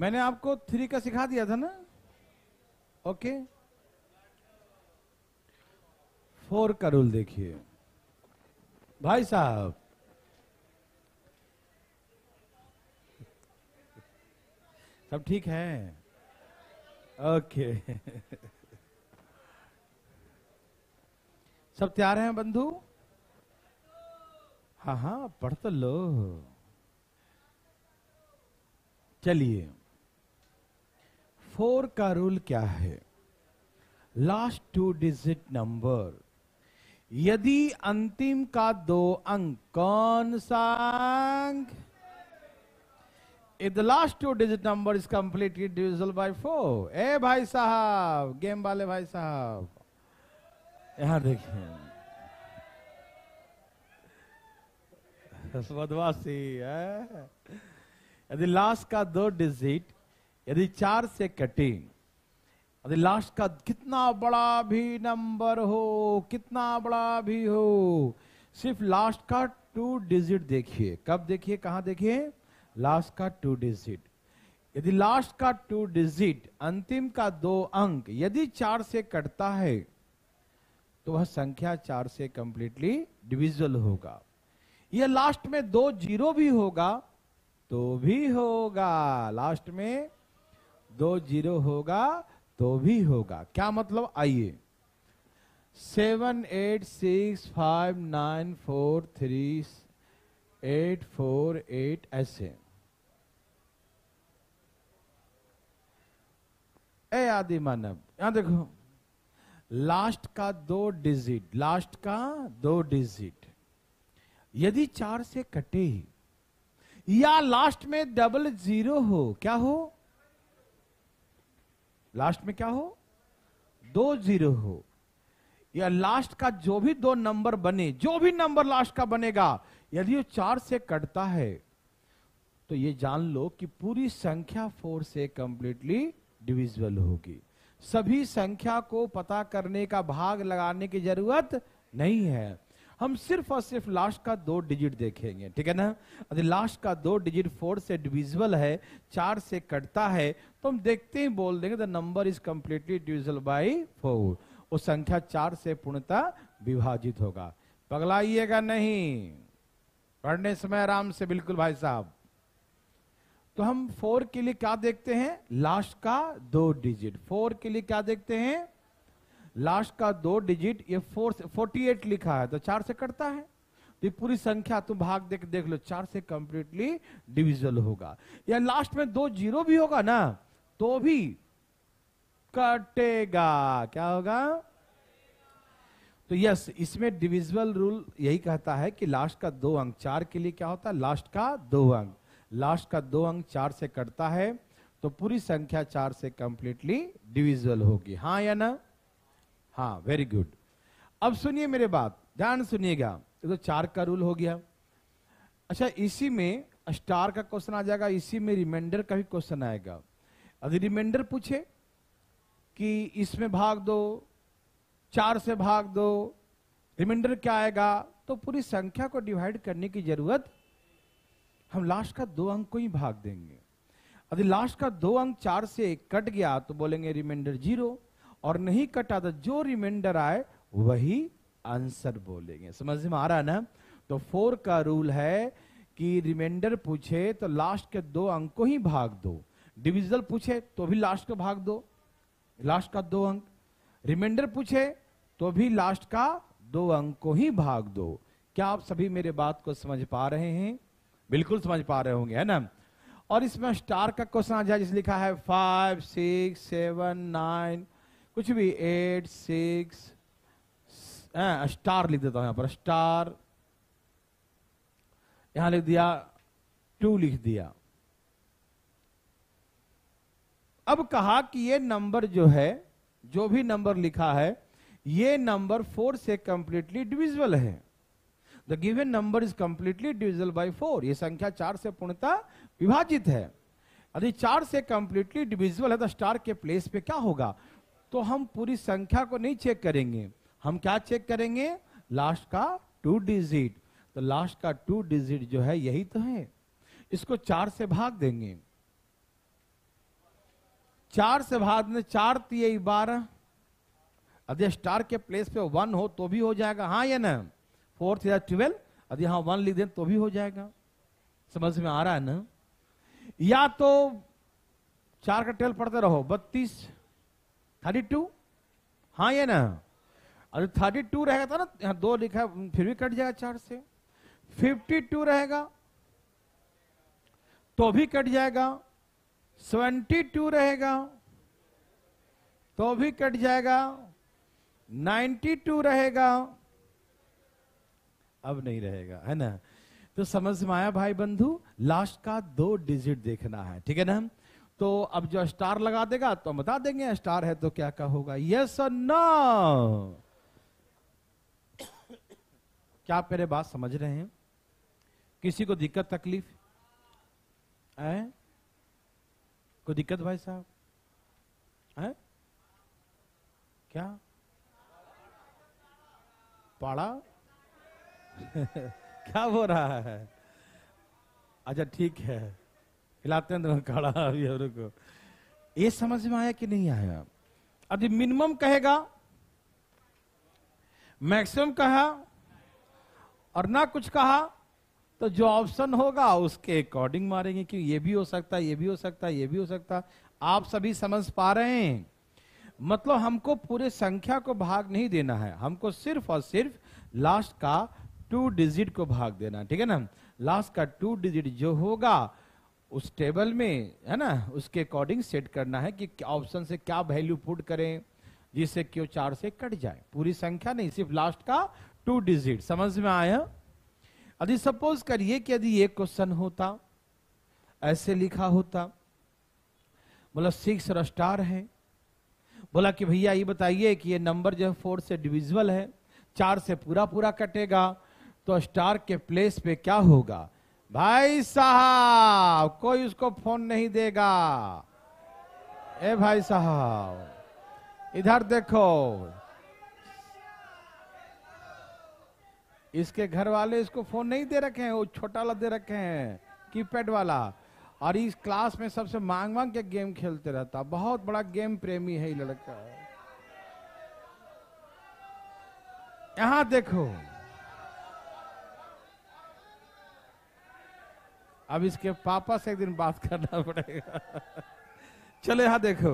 मैंने आपको थ्री का सिखा दिया था ना ओके फोर का रूल देखिए भाई साहब सब ठीक है ओके सब तैयार हैं बंधु हाँ हाँ पढ़ तो लो चलिए फोर का रूल क्या है लास्ट टू डिजिट नंबर यदि अंतिम का दो अंक कौन सा अंक if the last two digit number is completely divisible by four ए भाई साहब गेम वाले भाई साहब यहां देखिए यदि लास्ट का दो डिजिट यदि चार से कटे यदि लास्ट का कितना बड़ा भी नंबर हो कितना बड़ा भी हो सिर्फ लास्ट का टू डिजिट देखिए कब देखिए कहा देखिए लास्ट का टू डिजिट यदि लास्ट का टू डिजिट अंतिम का दो अंक यदि चार से कटता है तो वह संख्या चार से कंप्लीटली डिविजल होगा यह लास्ट में दो जीरो भी होगा तो भी होगा लास्ट में दो जीरो होगा तो भी होगा क्या मतलब आइए seven eight six five nine four three eight four eight ऐसे ए आदि मानव यहां देखो लास्ट का दो डिजिट लास्ट का दो डिजिट यदि चार से कटे ही या लास्ट में डबल जीरो हो क्या हो लास्ट में क्या हो दो जीरो हो या लास्ट का जो भी दो नंबर बने जो भी नंबर लास्ट का बनेगा यदि वो चार से कटता है तो ये जान लो कि पूरी संख्या फोर से कंप्लीटली डिविजिबल होगी सभी संख्या को पता करने का भाग लगाने की जरूरत नहीं है हम सिर्फ और सिर्फ लास्ट का दो डिजिट देखेंगे ठीक है ना यदि लास्ट का दो डिजिट फोर से डिविजिबल है चार से कटता है तो हम देखते ही बोल देंगे the number is completely divisible by four वो संख्या चार से पूर्णता विभाजित होगा पगलाइएगा नहीं पढ़ने समय आराम से बिल्कुल भाई साहब तो हम फोर के लिए क्या देखते हैं लास्ट का दो डिजिट फोर के लिए क्या देखते हैं लास्ट का दो डिजिट ये फोर फोर्टी एट लिखा है तो चार से कटता है तो पूरी संख्या तुम भाग देख देख लो चार से कंप्लीटली डिविजल होगा या लास्ट में दो जीरो भी होगा ना तो भी कटेगा क्या होगा तो यस इसमें डिविजल रूल यही कहता है कि लास्ट का दो अंक चार के लिए क्या होता है लास्ट का दो अंक लास्ट का दो अंक चार से कटता है तो पूरी संख्या चार से कंप्लीटली डिविजल होगी हाँ या ना हाँ वेरी गुड अब सुनिए मेरे बात ध्यान सुनिएगा ये तो चार का रूल हो गया अच्छा इसी में स्टार का क्वेश्चन आ जाएगा इसी में रिमाइंडर का भी क्वेश्चन आएगा अगर रिमाइंडर पूछे कि इसमें भाग दो चार से भाग दो रिमाइंडर क्या आएगा तो पूरी संख्या को डिवाइड करने की जरूरत हम लास्ट का दो अंक को ही भाग देंगे यदि लास्ट का दो अंक चार से कट गया तो बोलेंगे रिमाइंडर जीरो और नहीं कटा तो जो रिमाइंडर आए वही आंसर बोलेंगे समझ में आ रहा ना तो फोर का रूल है कि रिमाइंडर पूछे तो लास्ट के दो अंक को ही भाग दो डिविजल पूछे तो भी लास्ट का भाग दो लास्ट का दो अंक रिमाइंडर पूछे तो भी लास्ट का दो अंक को ही भाग दो क्या आप सभी मेरे बात को समझ पा रहे हैं बिल्कुल समझ पा रहे होंगे है ना और इसमें स्टार का क्वेश्चन आ जाए जिस लिखा है फाइव सिक्स सेवन नाइन कुछ भी एट सिक्स स्टार लिख देता हूं यहां पर स्टार यहां लिख दिया टू लिख दिया अब कहा कि ये नंबर जो है जो भी नंबर लिखा है ये नंबर फोर से कंप्लीटली डिविजिबल है the given number is completely divisible by four ये संख्या चार से पूर्णता विभाजित है यदि चार से कंप्लीटली डिविजिबल है तो स्टार के प्लेस पे क्या होगा तो हम पूरी संख्या को नहीं चेक करेंगे हम क्या चेक करेंगे लास्ट का टू डिजिट तो लास्ट का टू डिजिट जो है यही तो है इसको चार से भाग देंगे चार से भाग में चार तीय बारह यदि स्टार के प्लेस पे वन हो तो भी हो जाएगा हाँ या ना फोर्थ या ट्वेल्व यदि यहां वन लिख दें तो भी हो जाएगा समझ में आ रहा है ना या तो चार का ट्वेल्व पढ़ते रहो बत्तीस थर्टी टू हाँ ये ना अरे थर्टी टू रहेगा था ना यहाँ दो लिखा फिर भी कट जाएगा चार से फिफ्टी टू रहेगा तो भी कट जाएगा सेवेंटी टू रहेगा तो भी कट जाएगा नाइन्टी टू रहेगा अब नहीं रहेगा है ना तो समझ में आया भाई बंधु लास्ट का दो डिजिट देखना है ठीक है ना तो अब जो स्टार लगा देगा तो बता देंगे स्टार है तो क्या क्या होगा यस और क्या मेरे बात समझ रहे हैं किसी को दिक्कत तकलीफ है कोई दिक्कत भाई साहब है क्या पाड़ा क्या हो रहा है अच्छा ठीक है हिलाते हैं खड़ा अभी और को ये समझ में आया कि नहीं आया अब जब मिनिमम कहेगा मैक्सिमम कहा और ना कुछ कहा तो जो ऑप्शन होगा उसके अकॉर्डिंग मारेंगे कि ये भी हो सकता है ये भी हो सकता है ये भी हो सकता आप सभी समझ पा रहे हैं मतलब हमको पूरे संख्या को भाग नहीं देना है हमको सिर्फ और सिर्फ लास्ट का टू डिजिट को भाग देना ठीक है ना लास्ट का टू डिजिट जो होगा उस टेबल में है ना उसके अकॉर्डिंग सेट करना है कि ऑप्शन से क्या वैल्यू पुट करें जिससे क्यों चार से कट जाए पूरी संख्या नहीं सिर्फ लास्ट का टू डिजिट समझ में आया यदि सपोज करिए कि यदि एक क्वेश्चन होता ऐसे लिखा होता बोला सिक्स और स्टार है बोला कि भैया ये बताइए कि ये नंबर जो है फोर से डिविजल है चार से पूरा पूरा कटेगा तो स्टार के प्लेस पे क्या होगा भाई साहब कोई उसको फोन नहीं देगा ए भाई साहब इधर देखो इसके घर वाले इसको फोन नहीं दे रखे हैं वो छोटा वाला दे रखे हैं कीपैड वाला और इस क्लास में सबसे मांग मांग के गेम खेलते रहता बहुत बड़ा गेम प्रेमी है ये लड़का यहां देखो अब इसके पापा से एक दिन बात करना पड़ेगा चले हाँ देखो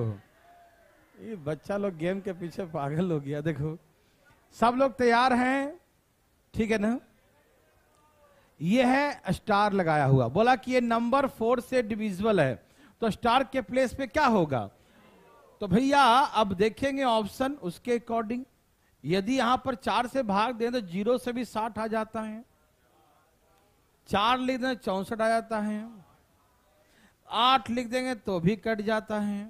ये बच्चा लोग गेम के पीछे पागल हो गया देखो सब लोग तैयार हैं ठीक है ना ये है स्टार लगाया हुआ बोला कि ये नंबर फोर से डिविजिबल है तो स्टार के प्लेस पे क्या होगा तो भैया अब देखेंगे ऑप्शन उसके अकॉर्डिंग यदि यहां पर चार से भाग दें तो जीरो से भी साठ आ जाता है चार लिख दें चौसठ आ जाता है आठ लिख देंगे तो भी कट जाता है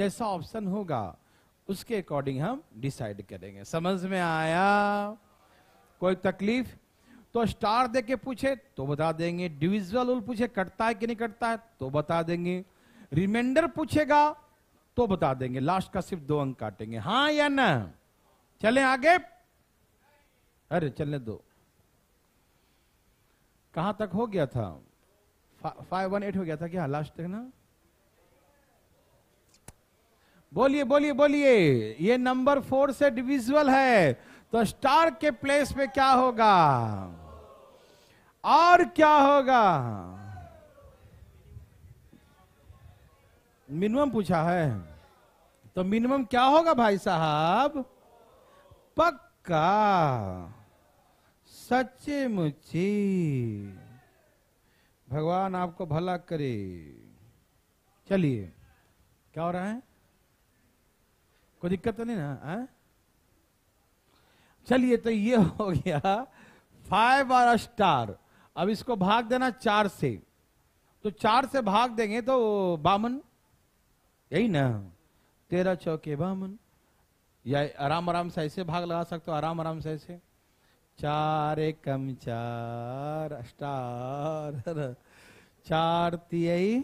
जैसा ऑप्शन होगा उसके अकॉर्डिंग हम डिसाइड करेंगे समझ में आया कोई तकलीफ तो स्टार दे के पूछे तो बता देंगे डिविजुअल रूल पूछे कटता है कि नहीं कटता है तो बता देंगे रिमाइंडर पूछेगा तो बता देंगे लास्ट का सिर्फ दो अंक काटेंगे हाँ या ना चले आगे अरे चलने दो कहां तक हो गया था फाइव वन एट हो गया था क्या लास्ट तक ना बोलिए बोलिए बोलिए ये नंबर फोर से डिविजुअल है तो स्टार के प्लेस में क्या होगा और क्या होगा मिनिमम पूछा है तो मिनिमम क्या होगा भाई साहब पक्का सच्चे मुच्चे भगवान आपको भला करे चलिए क्या हो रहा है कोई दिक्कत तो नहीं ना है? चलिए तो ये हो गया फाइव और स्टार अब इसको भाग देना चार से तो चार से भाग देंगे तो बामन यही ना तेरा चौके बामन या आराम आराम से ऐसे भाग लगा सकते हो आराम आराम से ऐसे चार एकम चार अष्टार चार तीय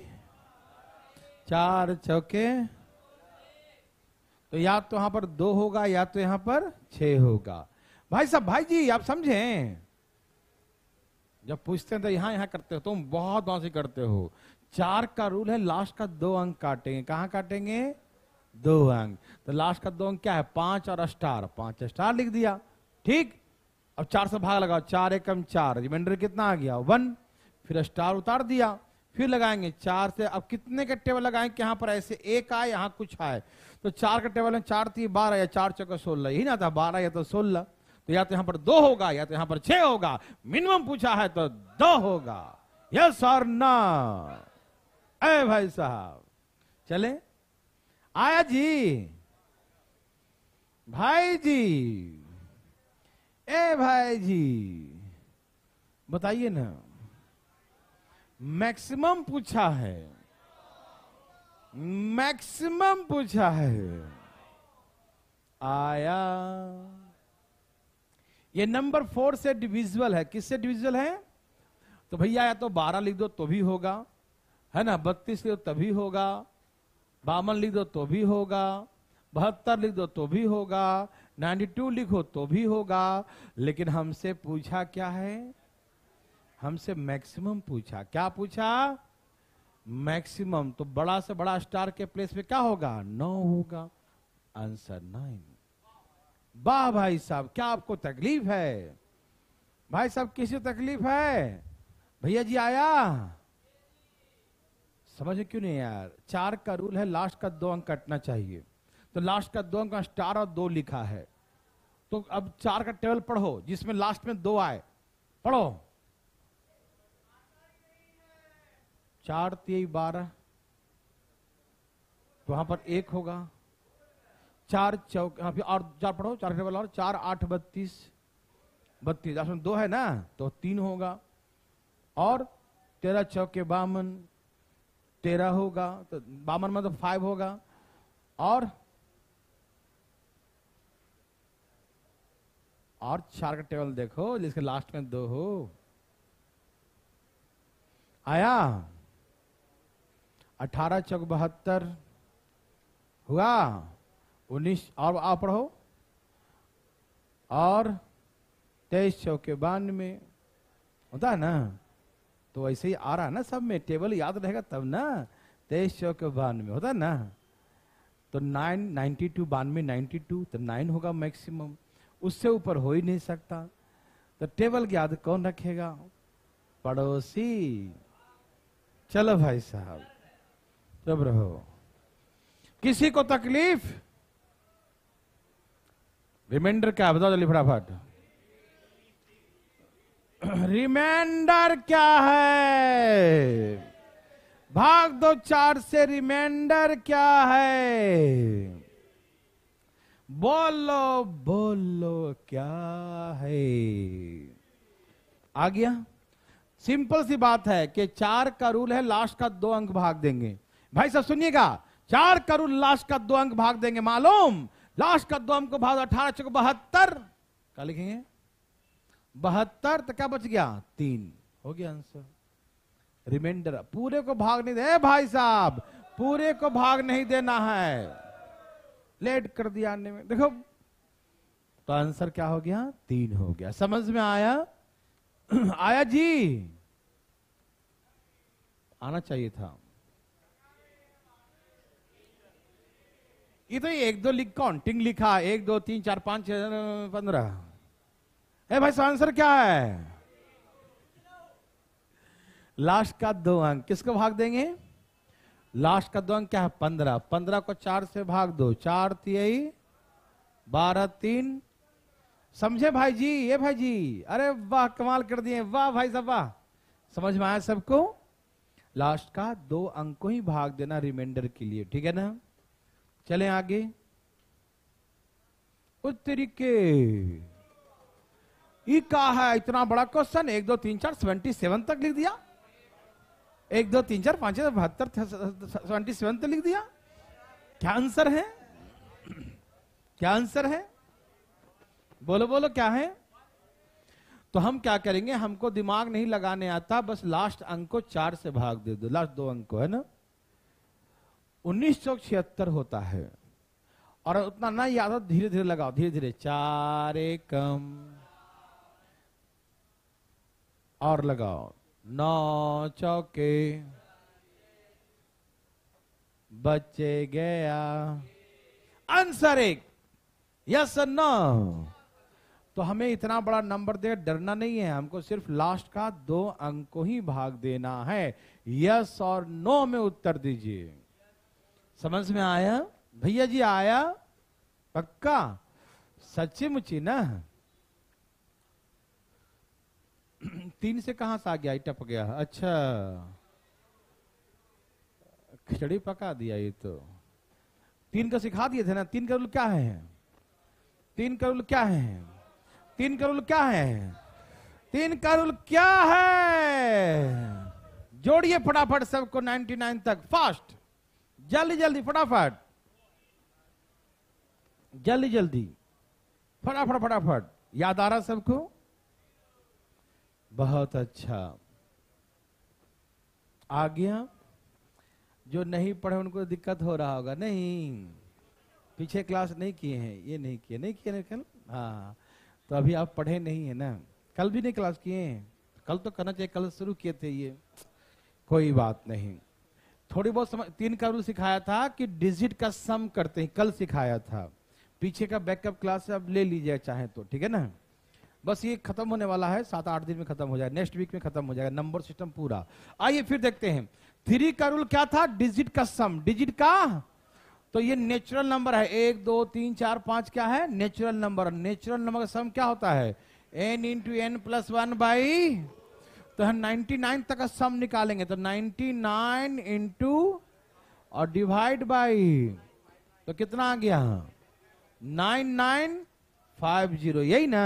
चार चौके तो या तो यहां पर दो होगा या तो यहां पर छह होगा भाई साहब भाई जी आप समझे जब पूछते हैं तो यहां यहां करते हो तुम बहुत नौसी करते हो चार का रूल है लास्ट का दो अंक काटेंगे कहा काटेंगे दो अंक तो लास्ट का दो अंक क्या है पांच और स्टार पांच स्टार लिख दिया ठीक अब चार से भाग लगाओ चार एकम चार रिमाइंडर कितना आ गया वन फिर स्टार उतार दिया फिर लगाएंगे चार से अब कितने का टेबल लगाएंगे यहां पर ऐसे एक आए यहां कुछ आए तो चार का टेबल में चार थी बारह या चार चौके सोलह यही ना था बारह या तो सोलह तो या तो यहां पर दो होगा या तो यहां पर छह होगा मिनिमम पूछा है तो दो होगा यस और ना ए भाई साहब चले आया जी भाई जी ए भाई जी बताइए ना मैक्सिमम पूछा है मैक्सिमम पूछा है आया ये नंबर फोर से डिविजुअल है किससे डिविजुअल है तो भैया या तो बारह लिख दो तो भी होगा है ना बत्तीस लिख दो तभी होगा बावन लिख दो तो भी होगा बहत्तर लिख दो तो भी होगा 92 लिखो तो भी होगा लेकिन हमसे पूछा क्या है हमसे मैक्सिमम पूछा क्या पूछा मैक्सिमम तो बड़ा से बड़ा स्टार के प्लेस में क्या होगा नौ होगा आंसर नाइन वाह भाई साहब क्या आपको तकलीफ है भाई साहब किसी तकलीफ है भैया जी आया समझ क्यों नहीं यार चार का रूल है लास्ट का दो अंक कटना चाहिए तो लास्ट का दो अंक स्टार और दो लिखा है तो अब चार का टेबल पढ़ो जिसमें लास्ट में दो आए पढ़ो चार तेई बारह तो वहां पर एक होगा चार चौक और चार पढ़ो चार टेबल और चार आठ बत्तीस बत्तीस दशमलव दो है ना तो तीन होगा और तेरह चौके बावन तेरह होगा तो बावन मतलब फाइव होगा और और चार का टेबल देखो जिसके लास्ट में दो हो आया अठारह चौक बहत्तर हुआ उन्नीस और आप पढ़ो और तेईस चौके बानवे होता है ना तो ऐसे ही आ रहा है ना सब में टेबल याद रहेगा तब ना तेईस चौके बानवे होता है ना तो नाइन नाइन्टी टू बानवे नाइन्टी टू तो नाइन होगा मैक्सिमम उससे ऊपर हो ही नहीं सकता तो टेबल की याद कौन रखेगा पड़ोसी चलो भाई साहब चुप रहो किसी को तकलीफ रिमाइंडर क्या बताओ जल्दी फटाफट रिमाइंडर क्या है भाग दो चार से रिमाइंडर क्या है बोलो बोलो क्या है आ गया सिंपल सी बात है कि चार का रूल है लास्ट का दो अंक भाग देंगे भाई सब सुनिएगा चार का रूल लास्ट का दो अंक भाग देंगे मालूम लास्ट का दो अंक भाग अठारह चौक बहत्तर क्या लिखेंगे बहत्तर तो क्या बच गया तीन हो गया आंसर रिमाइंडर पूरे को भाग नहीं दे भाई साहब पूरे को भाग नहीं देना है लेट कर दिया आने में देखो तो आंसर क्या हो गया तीन हो गया समझ में आया आया जी आना चाहिए था ये तो एक दो लिख काउंटिंग लिखा एक दो तीन चार पांच छह पंद्रह है भाई सो आंसर क्या है लास्ट का दो अंक किसको भाग देंगे लास्ट का दो अंक क्या है पंद्रह पंद्रह को चार से भाग दो चार तीन बारह तीन समझे भाई जी ये भाई जी अरे वाह कमाल कर दिए वाह भाई साहब वाह समझ में आया सबको लास्ट का दो अंक को ही भाग देना रिमाइंडर के लिए ठीक है ना चले आगे उस तरीके का है इतना बड़ा क्वेश्चन एक दो तीन चार सेवेंटी सेवन तक लिख दिया एक दो तीन चार पांच छह बहत्तर ट्वेंटी सेवन तो लिख दिया क्या आंसर है क्या आंसर है बोलो बोलो क्या है तो हम क्या करेंगे हमको दिमाग नहीं लगाने आता बस लास्ट अंक को चार से भाग दे दो लास्ट दो अंक को है ना उन्नीस सौ छिहत्तर होता है और उतना ना याद धीरे धीरे लगाओ धीरे धीरे चार एकम और लगाओ नौ चौके बच्चे गया आंसर एक यस नो तो हमें इतना बड़ा नंबर दे डरना नहीं है हमको सिर्फ लास्ट का दो अंक को ही भाग देना है यस और नो में उत्तर दीजिए समझ में आया भैया जी आया पक्का सच्ची मुची ना तीन से कहां से आ गया टप गया अच्छा खिचड़ी पका दिया ये तो तीन का सिखा दिए थे ना तीन करोल क्या है तीन करोल क्या है तीन करोल क्या है तीन करोल क्या है जोड़िए फटाफट सबको 99 तक फास्ट जल्दी जल्दी फटाफट जल्दी जल्दी फटाफट फटाफट याद आ रहा सबको बहुत अच्छा आज्ञा जो नहीं पढ़े उनको दिक्कत हो रहा होगा नहीं पीछे क्लास नहीं किए हैं ये नहीं किए नहीं किए ना कल हाँ तो अभी आप पढ़े नहीं है ना कल भी नहीं क्लास किए हैं कल तो करना चाहिए कल शुरू किए थे ये कोई बात नहीं थोड़ी बहुत समझ तीन का रूल सिखाया था कि डिजिट का सम करते हैं कल सिखाया था पीछे का बैकअप क्लास अब ले लीजिए चाहे तो ठीक है ना बस ये खत्म होने वाला है सात आठ दिन में खत्म हो जाएगा नेक्स्ट वीक में खत्म हो जाएगा नंबर सिस्टम पूरा आइए फिर देखते हैं थ्री का रूल क्या था डिजिट का सम डिजिट का तो ये नेचुरल नंबर है एक दो तीन चार पांच क्या है नेचुरल नंबर नेचुरल नंबर का सम क्या होता है n into n plus one by तो हम नाइन तक का सम निकालेंगे तो नाइनटी नाइन इंटू और डिवाइड बाई तो कितना आ गया नाइन नाइन फाइव जीरो यही ना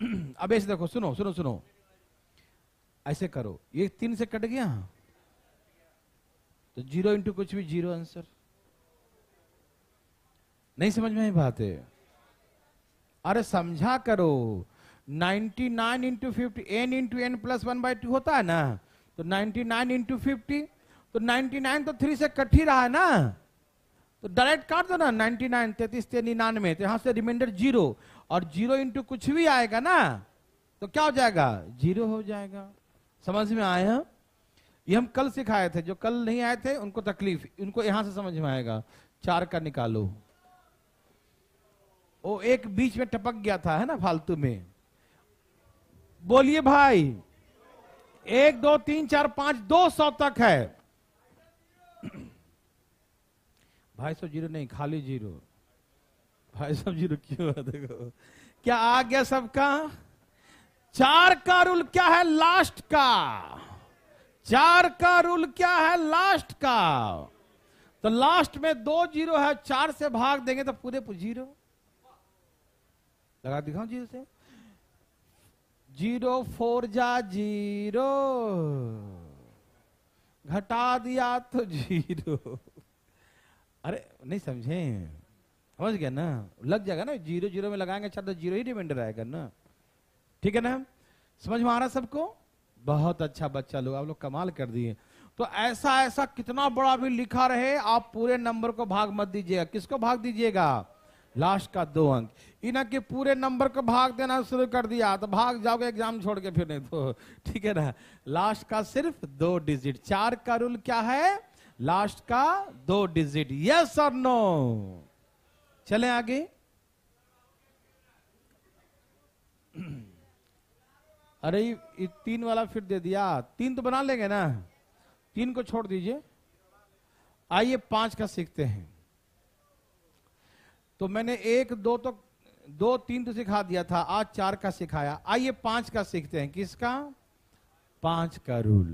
अब ऐसे देखो सुनो सुनो सुनो ऐसे करो ये तीन से कट गया तो जीरो इंटू कुछ भी जीरो आंसर नहीं समझ में बात है अरे समझा करो 99 nine into fifty n into n plus one by two होता है ना तो 99 नाइन इंटू फिफ्टी तो 99 तो थ्री से कट ही रहा है ना तो डायरेक्ट काट दो ना 99 नाइन तैतीस तेनी तो यहां से रिमाइंडर जीरो और जीरो इंटू कुछ भी आएगा ना तो क्या हो जाएगा जीरो हो जाएगा समझ में आए हम ये हम कल सिखाए थे जो कल नहीं आए थे उनको तकलीफ उनको यहां से समझ में आएगा चार का निकालो वो एक बीच में टपक गया था है ना फालतू में बोलिए भाई एक दो तीन चार पांच दो सौ तक है भाई सौ जीरो नहीं खाली जीरो भाई साहब जी रुकिए देखो क्या आ गया सबका चार का रूल क्या है लास्ट का चार का रूल क्या है लास्ट का तो लास्ट में दो जीरो है चार से भाग देंगे तो पूरे जीरो लगा दिखाओ जीरो से जीरो फोर जा जीरो घटा दिया तो जीरो अरे नहीं समझे समझ गया ना लग जाएगा ना जीरो जीरो में लगाएंगे अच्छा तो जीरो ही रिमाइंडर आएगा ना ठीक है ना समझ में आ रहा सबको बहुत अच्छा बच्चा लोग आप लोग कमाल कर दिए तो ऐसा ऐसा कितना बड़ा भी लिखा रहे आप पूरे नंबर को भाग मत दीजिएगा किसको भाग दीजिएगा लास्ट का दो अंक इना के पूरे नंबर को भाग देना शुरू कर दिया तो भाग जाओगे एग्जाम छोड़ के फिर नहीं तो ठीक है ना लास्ट का सिर्फ दो डिजिट चार का रूल क्या है लास्ट का दो डिजिट यस और नो चले आगे अरे ये तीन वाला फिर दे दिया तीन तो बना लेंगे ना तीन को छोड़ दीजिए आइए पांच का सीखते हैं तो मैंने एक दो तो दो तीन तो सिखा दिया था आज चार का सिखाया आइए पांच का सीखते हैं किसका पांच का रूल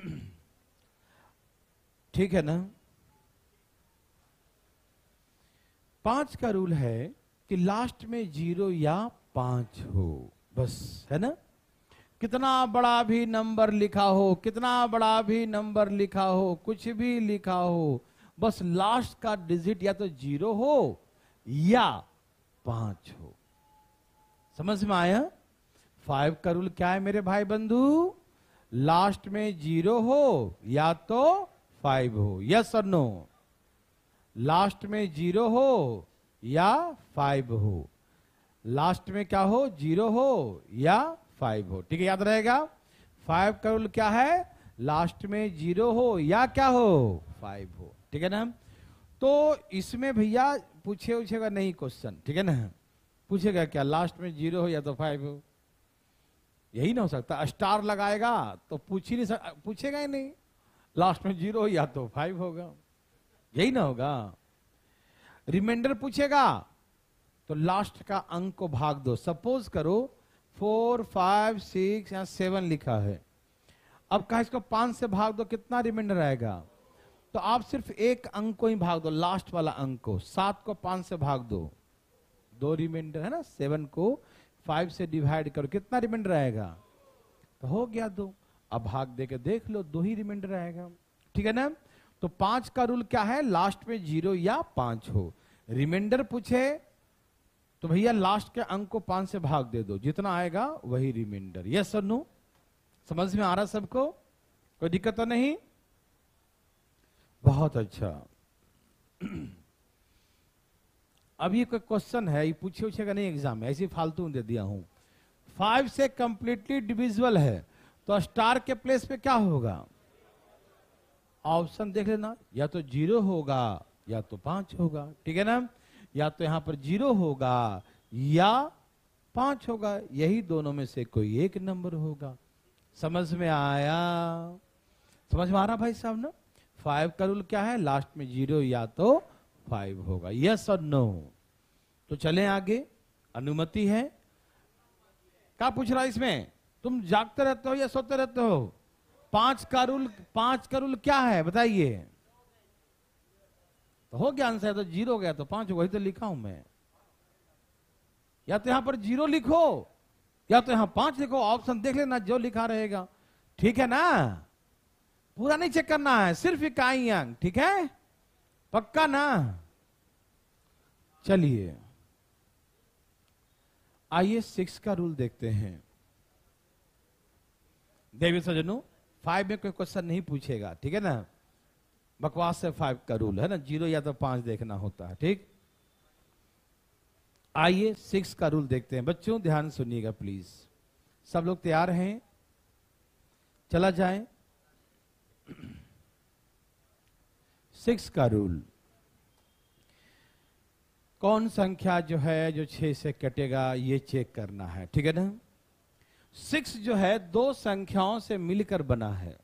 ठीक है ना पांच का रूल है कि लास्ट में जीरो या पांच हो बस है ना कितना बड़ा भी नंबर लिखा हो कितना बड़ा भी नंबर लिखा हो कुछ भी लिखा हो बस लास्ट का डिजिट या तो जीरो हो या पांच हो समझ में आया फाइव का रूल क्या है मेरे भाई बंधु लास्ट में जीरो हो या तो फाइव हो यस और नो लास्ट में जीरो हो या फाइव हो लास्ट में क्या हो जीरो हो या फाइव हो ठीक है याद रहेगा फाइव का रूल क्या है लास्ट में जीरो हो या क्या हो फाइव हो ठीक है ना तो इसमें भैया पूछे उछेगा नहीं क्वेश्चन ठीक है ना पूछेगा क्या लास्ट में जीरो हो या तो फाइव हो यही ना हो सकता स्टार लगाएगा तो पूछ ही नहीं सकता पूछेगा ही नहीं लास्ट में जीरो हो या तो फाइव होगा यही ना होगा रिमाइंडर पूछेगा तो लास्ट का अंक को भाग दो सपोज करो फोर फाइव सिक्स या सेवन लिखा है अब कहा इसको पांच से भाग दो कितना रिमाइंडर आएगा तो आप सिर्फ एक अंक को ही भाग दो लास्ट वाला अंक को सात को पांच से भाग दो दो रिमाइंडर है ना सेवन को फाइव से डिवाइड करो कितना रिमाइंडर आएगा तो हो गया दो अब भाग दे देख लो दो ही रिमाइंडर आएगा ठीक है ना तो पांच का रूल क्या है लास्ट में जीरो या पांच हो रिमाइंडर पूछे तो भैया लास्ट के अंक को पांच से भाग दे दो जितना आएगा वही रिमाइंडर यस सर नो समझ में आ रहा सबको कोई दिक्कत तो नहीं बहुत अच्छा अब कोई क्वेश्चन है ये पूछे उछेगा नहीं एग्जाम में ऐसी फालतू दे दिया हूं फाइव से कंप्लीटली डिविजुअल है तो स्टार के प्लेस पे क्या होगा ऑप्शन देख लेना या तो जीरो होगा या तो पांच होगा ठीक है ना या तो यहां पर जीरो होगा या पांच होगा यही दोनों में से कोई एक नंबर होगा समझ में आया समझ में आ रहा भाई साहब ना फाइव का रूल क्या है लास्ट में जीरो या तो फाइव होगा यस और नो तो चले आगे अनुमति है क्या पूछ रहा है इसमें तुम जागते रहते हो या सोते रहते हो पांच का रूल पांच का रूल क्या है बताइए तो हो गया आंसर तो जीरो गया तो पांच वही तो लिखा हूं मैं या तो यहां पर जीरो लिखो या तो यहां पांच लिखो ऑप्शन देख लेना जो लिखा रहेगा ठीक है ना पूरा नहीं चेक करना है सिर्फ इकाई अंक ठीक है पक्का ना चलिए आइए सिक्स का रूल देखते हैं देवी सजनू फाइव में कोई क्वेश्चन नहीं पूछेगा ठीक है ना बकवास से फाइव का रूल है ना जीरो या तो पांच देखना होता है ठीक आइए सिक्स का रूल देखते हैं बच्चों ध्यान सुनिएगा प्लीज सब लोग तैयार हैं चला जाए सिक्स का रूल कौन संख्या जो है जो छह से कटेगा ये चेक करना है ठीक है ना सिक्स जो है दो संख्याओं से मिलकर बना है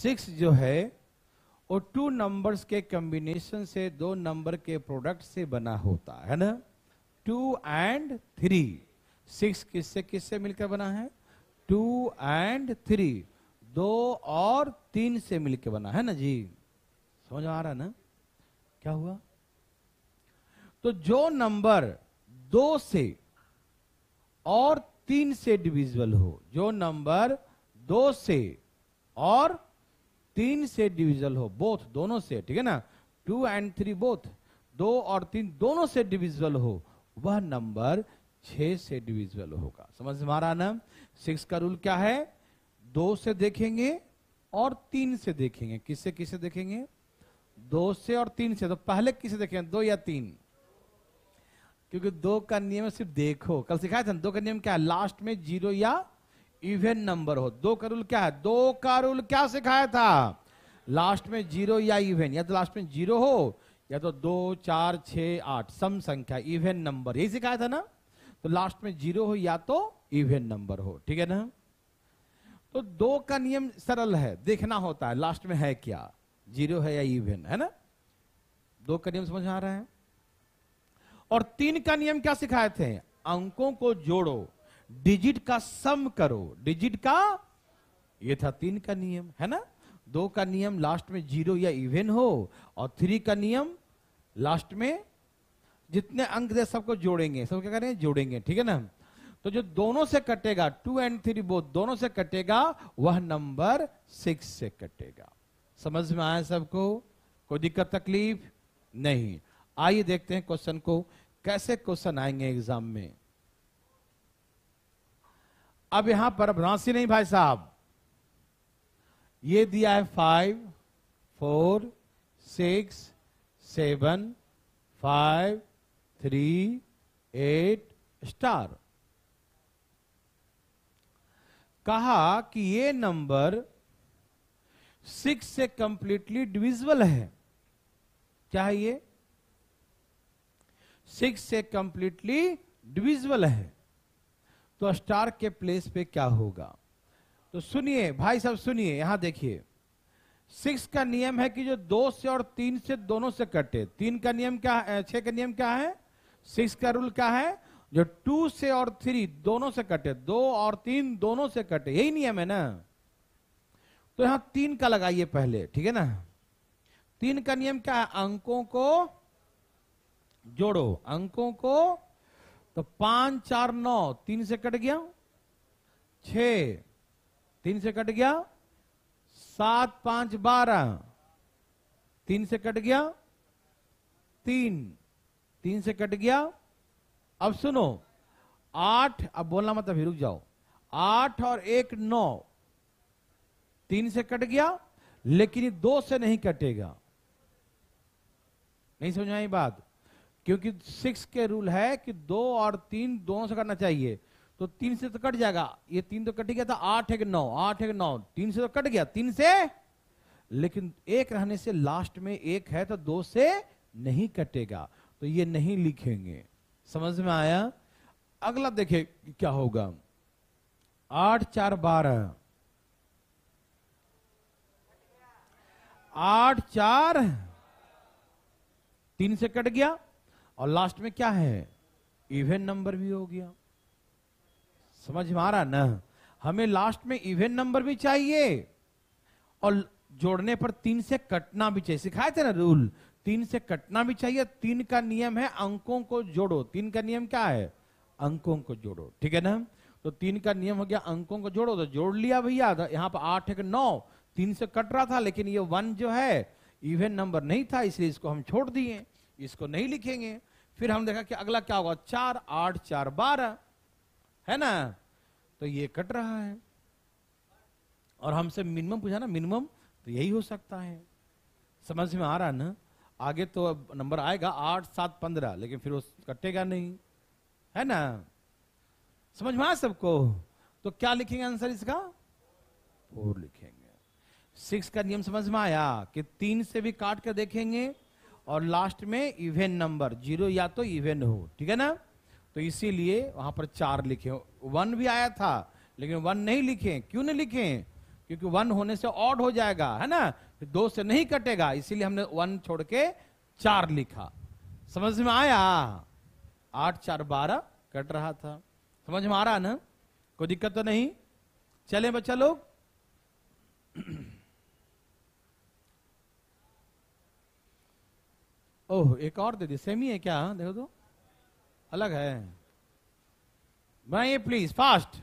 सिक्स जो है वो टू नंबर्स के कॉम्बिनेशन से दो नंबर के प्रोडक्ट से बना होता है ना टू एंड थ्री सिक्स किससे किससे मिलकर बना है टू एंड थ्री दो और तीन से मिलकर बना है ना जी समझ आ रहा ना क्या हुआ तो जो नंबर दो से और तीन से डिविजिबल हो जो नंबर दो से और तीन से डिविजिबल हो बोथ दोनों से ठीक है ना टू एंड थ्री बोथ दो और तीन दोनों से डिविजिबल हो वह नंबर छह से डिविजिबल होगा समझ में आ रहा ना सिक्स का रूल क्या है दो से देखेंगे और तीन से देखेंगे किससे किसे देखेंगे दो से और तीन से तो पहले किसे देखेंगे दो या तीन क्योंकि दो का नियम सिर्फ देखो कल सिखाया था दो का नियम क्या है लास्ट में जीरो या इवेन नंबर हो दो का रूल क्या है दो का रूल क्या सिखाया था लास्ट में जीरो या इवेन या तो लास्ट में जीरो हो या तो दो चार छ आठ सम संख्या इवेन नंबर यही सिखाया था ना तो लास्ट में जीरो हो या तो इवेन नंबर हो ठीक है ना तो दो का नियम सरल है देखना होता है लास्ट में है क्या जीरो है या इवेन है ना दो का नियम समझ आ रहा है और तीन का नियम क्या सिखाए थे अंकों को जोड़ो डिजिट का सम करो डिजिट का ये था तीन का नियम है ना दो का नियम लास्ट में जीरो या इवन हो और थ्री का नियम लास्ट में जितने अंक दे सबको जोड़ेंगे सब क्या करेंगे जोड़ेंगे ठीक है ना तो जो दोनों से कटेगा टू एंड थ्री बोथ दोनों से कटेगा वह नंबर सिक्स से कटेगा समझ में आया सबको कोई दिक्कत तकलीफ नहीं आइए देखते हैं क्वेश्चन को कैसे क्वेश्चन आएंगे एग्जाम में अब यहां पर भ्रांसी नहीं भाई साहब ये दिया है five four six seven five three eight star कहा कि ये नंबर सिक्स से कंप्लीटली डिविजिबल है क्या है ये सिक्स से कंप्लीटली डिविजिबल है तो स्टार के प्लेस पे क्या होगा तो सुनिए भाई साहब सुनिए यहां देखिए सिक्स का नियम है कि जो दो से और तीन से दोनों से कटे तीन का नियम क्या है छह का नियम क्या है सिक्स का रूल क्या है जो टू से और थ्री दोनों से कटे दो और तीन दोनों से कटे यही नियम है ना तो यहां तीन का लगाइए पहले ठीक है ना तीन का नियम क्या है अंकों को जोड़ो अंकों को तो पांच चार नौ तीन से कट गया छ तीन से कट गया सात पांच बारह तीन से कट गया तीन तीन से कट गया अब सुनो आठ अब बोलना मतलब रुक जाओ आठ और एक नौ तीन से कट गया लेकिन दो से नहीं कटेगा नहीं समझ आई बात क्योंकि सिक्स के रूल है कि दो और तीन दोनों से करना चाहिए तो तीन से तो कट जाएगा ये तीन तो कट गया था आठ एक नौ आठ एक नौ तीन से तो कट गया तीन से लेकिन एक रहने से लास्ट में एक है तो दो से नहीं कटेगा तो ये नहीं लिखेंगे समझ में आया अगला देखे क्या होगा आठ चार बारह आठ चार तीन से कट गया और लास्ट में क्या है इवेन नंबर भी हो गया समझ मारा ना हमें लास्ट में इवेन नंबर भी चाहिए और जोड़ने पर तीन से कटना भी चाहिए सिखाए थे ना रूल तीन से कटना भी चाहिए तीन का नियम है अंकों को जोड़ो तीन का नियम क्या है अंकों को जोड़ो ठीक है ना तो तीन का नियम हो गया अंकों को जोड़ो तो जोड़ लिया भैया तो यहाँ पर आठ एक नौ तीन से कट रहा था लेकिन ये वन जो है इवेन नंबर नहीं था इसलिए इसको हम छोड़ दिए इसको नहीं लिखेंगे फिर हम देखा कि अगला क्या होगा चार आठ चार बारह है ना तो ये कट रहा है और हमसे मिनिमम पूछा ना मिनिमम तो यही हो सकता है समझ में आ रहा ना आगे तो अब नंबर आएगा आठ सात पंद्रह लेकिन फिर वो कटेगा नहीं है ना समझ में आया सबको तो क्या लिखेंगे आंसर इसका फोर लिखेंगे सिक्स का नियम समझ में आया कि तीन से भी काट कर देखेंगे और लास्ट में इवेन नंबर जीरो या तो इवेन हो ठीक है ना तो इसीलिए वहां पर चार लिखे वन भी आया था लेकिन वन नहीं लिखे क्यों नहीं लिखे क्योंकि वन होने से ऑड हो जाएगा है ना दो से नहीं कटेगा इसीलिए हमने वन छोड़ के चार लिखा समझ में आया आठ चार बारह कट रहा था समझ में आ रहा ना कोई दिक्कत तो नहीं चले बच्चा लोग ओह एक और दे दी सेम ही है क्या देखो तो अलग है बनाइए please fast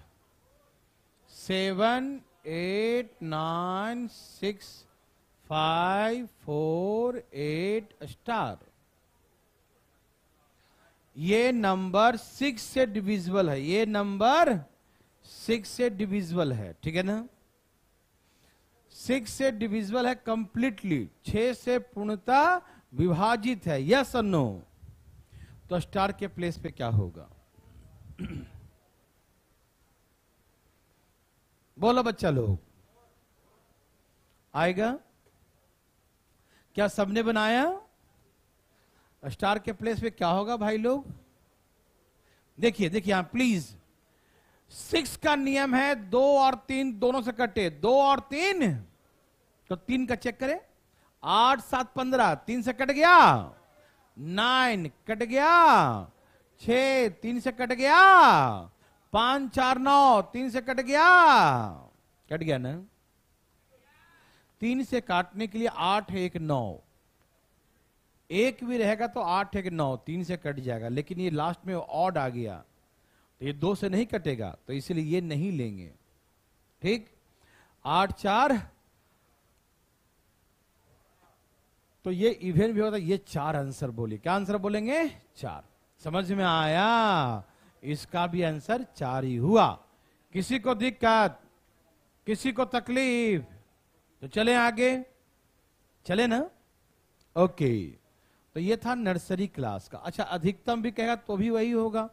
seven eight nine six five four eight star ये नंबर सिक्स से डिविजिबल है ये नंबर सिक्स से डिविजिबल है ठीक है ना सिक्स से डिविजिबल है कंप्लीटली छह से पूर्णता विभाजित है यस और नो तो स्टार के प्लेस पे क्या होगा बोलो बच्चा लोग आएगा क्या सबने बनाया स्टार के प्लेस पे क्या होगा भाई लोग देखिए देखिए आप प्लीज सिक्स का नियम है दो और तीन दोनों से कटे दो और तीन तो तीन का चेक करें आठ सात पंद्रह तीन से कट गया नाइन कट गया छ तीन से कट गया पांच चार नौ तीन से कट गया कट गया ना तीन से काटने के लिए आठ एक नौ एक भी रहेगा तो आठ एक नौ तीन से कट जाएगा लेकिन ये लास्ट में ऑड आ गया तो ये दो से नहीं कटेगा तो इसलिए ये नहीं लेंगे ठीक आठ चार तो ये इवेंट भी होता है ये चार आंसर बोले क्या आंसर बोलेंगे चार समझ में आया इसका भी आंसर चार ही हुआ किसी को दिक्कत किसी को तकलीफ तो चले आगे चले ना ओके तो ये था नर्सरी क्लास का अच्छा अधिकतम भी कहेगा तो भी वही होगा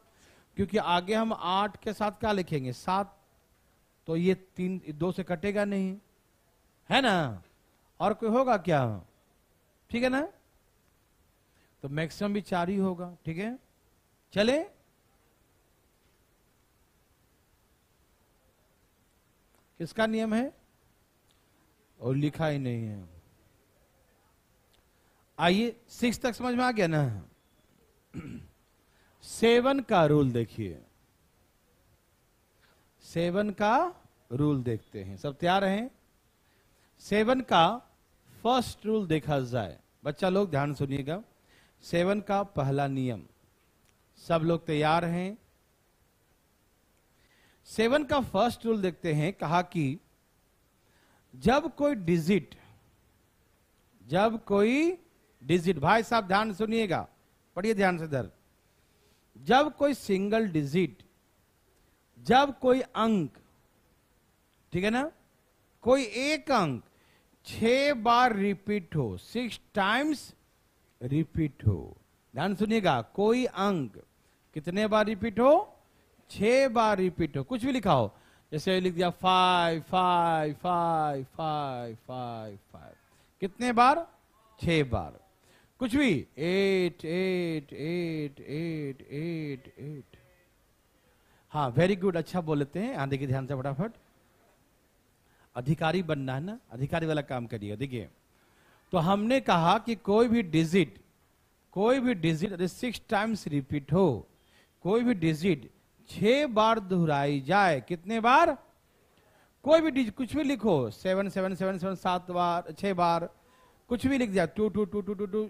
क्योंकि आगे हम आठ के साथ क्या लिखेंगे सात तो ये तीन दो से कटेगा नहीं है ना और कोई होगा क्या ठीक है ना तो मैक्सिमम भी चार ही होगा ठीक है चले किसका नियम है और लिखा ही नहीं है आइए सिक्स तक समझ में आ गया ना सेवन का रूल देखिए सेवन का रूल देखते हैं सब तैयार हैं सेवन का फर्स्ट रूल देखा जाए बच्चा लोग ध्यान सुनिएगा सेवन का पहला नियम सब लोग तैयार हैं सेवन का फर्स्ट रूल देखते हैं कहा कि जब कोई डिजिट जब कोई डिजिट भाई साहब ध्यान सुनिएगा पढ़िए ध्यान से धर जब कोई सिंगल डिजिट जब कोई अंक ठीक है ना कोई एक अंक छह बार रिपीट हो सिक्स टाइम्स रिपीट हो ध्यान सुनिएगा कोई अंक कितने बार रिपीट हो छह बार रिपीट हो कुछ भी लिखा हो जैसे लिख दिया five five five five five five कितने बार छह बार कुछ भी eight eight eight eight eight eight हाँ वेरी गुड अच्छा बोलते हैं आंधे के ध्यान से फटाफट अधिकारी बनना है ना अधिकारी वाला काम करिए देखिए तो हमने कहा कि कोई भी डिजिट कोई भी डिजिट अरे सिक्स टाइम्स रिपीट हो कोई भी डिजिट छह बार दोहराई जाए कितने बार कोई भी डिजिट कुछ भी लिखो सेवन सेवन सेवन सेवन सात बार छह बार कुछ भी लिख दिया two two two two two two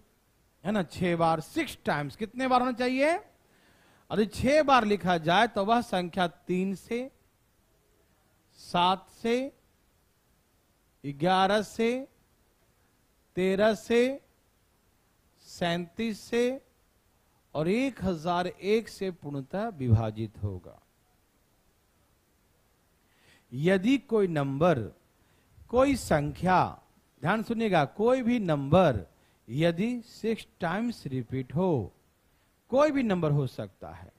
है ना छह बार सिक्स टाइम्स कितने बार होना चाहिए अरे छह बार लिखा जाए तो वह संख्या तीन से सात से ग्यारह से तेरह से सैतीस से और एक हजार एक से पूर्णतः विभाजित होगा यदि कोई नंबर कोई संख्या ध्यान सुनिएगा कोई भी नंबर यदि सिक्स टाइम्स रिपीट हो कोई भी नंबर हो सकता है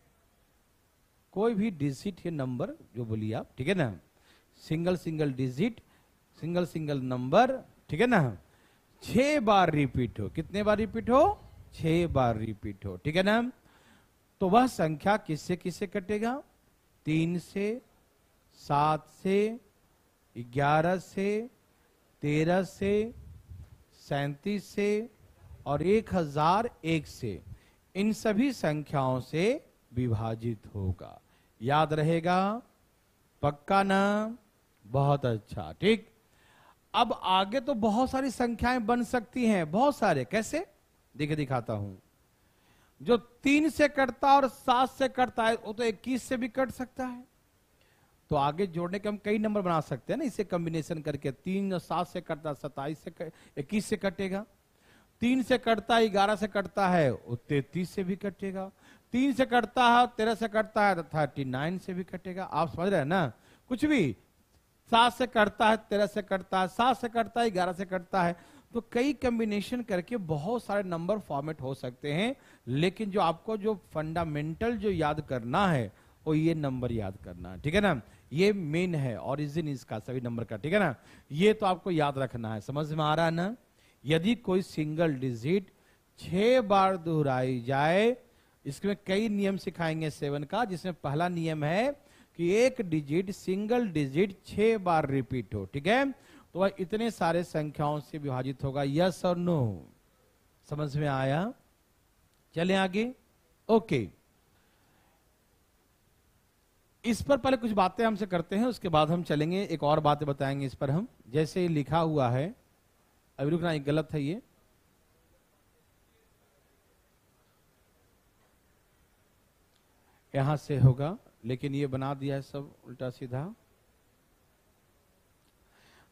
कोई भी डिजिट या नंबर जो बोलिए आप ठीक है ना single single digit single single number ठीक है ना छह बार रिपीट हो कितने बार रिपीट हो छह बार रिपीट हो ठीक है ना तो वह संख्या किससे किससे कटेगा तीन से सात से ग्यारह से तेरह से सैतीस से और एक हजार एक से इन सभी संख्याओं से विभाजित होगा याद रहेगा पक्का ना बहुत अच्छा ठीक अब आगे तो बहुत सारी संख्याएं बन सकती हैं बहुत सारे कैसे देखे दिखाता हूं जो तीन से कटता और सात से कटता है वो तो इक्कीस से भी कट सकता है तो आगे जोड़ने के हम कई नंबर बना सकते हैं ना इसे कॉम्बिनेशन करके तीन और सात से कटता सताइस से इक्कीस से कटेगा तीन से कटता है ग्यारह से कटता है वो तैतीस से भी कटेगा तीन से कटता है तेरह से कटता है तो थर्टी नाइन से भी कटेगा आप समझ रहे हैं ना कुछ भी सात से कटता है तेरह से कटता है सात से कटता है ग्यारह से कटता है तो कई कम्बिनेशन करके बहुत सारे नंबर फॉर्मेट हो सकते हैं लेकिन जो आपको जो फंडामेंटल जो याद करना है वो ये नंबर याद करना है ठीक है ना ये मेन है ऑरिजिन इसका सभी नंबर का ठीक है ना ये तो आपको याद रखना है समझ में आ रहा है ना यदि कोई सिंगल डिजिट छह बार दोहराई जाए इसमें कई नियम सिखाएंगे सेवन का जिसमें पहला नियम है कि एक डिजिट सिंगल डिजिट छह बार रिपीट हो ठीक है तो वह इतने सारे संख्याओं से विभाजित होगा यस और नो समझ में आया चले आगे ओके इस पर पहले कुछ बातें हमसे करते हैं उसके बाद हम चलेंगे एक और बातें बताएंगे इस पर हम जैसे लिखा हुआ है अभी रुकना एक गलत है ये यहां से होगा लेकिन ये बना दिया है सब उल्टा सीधा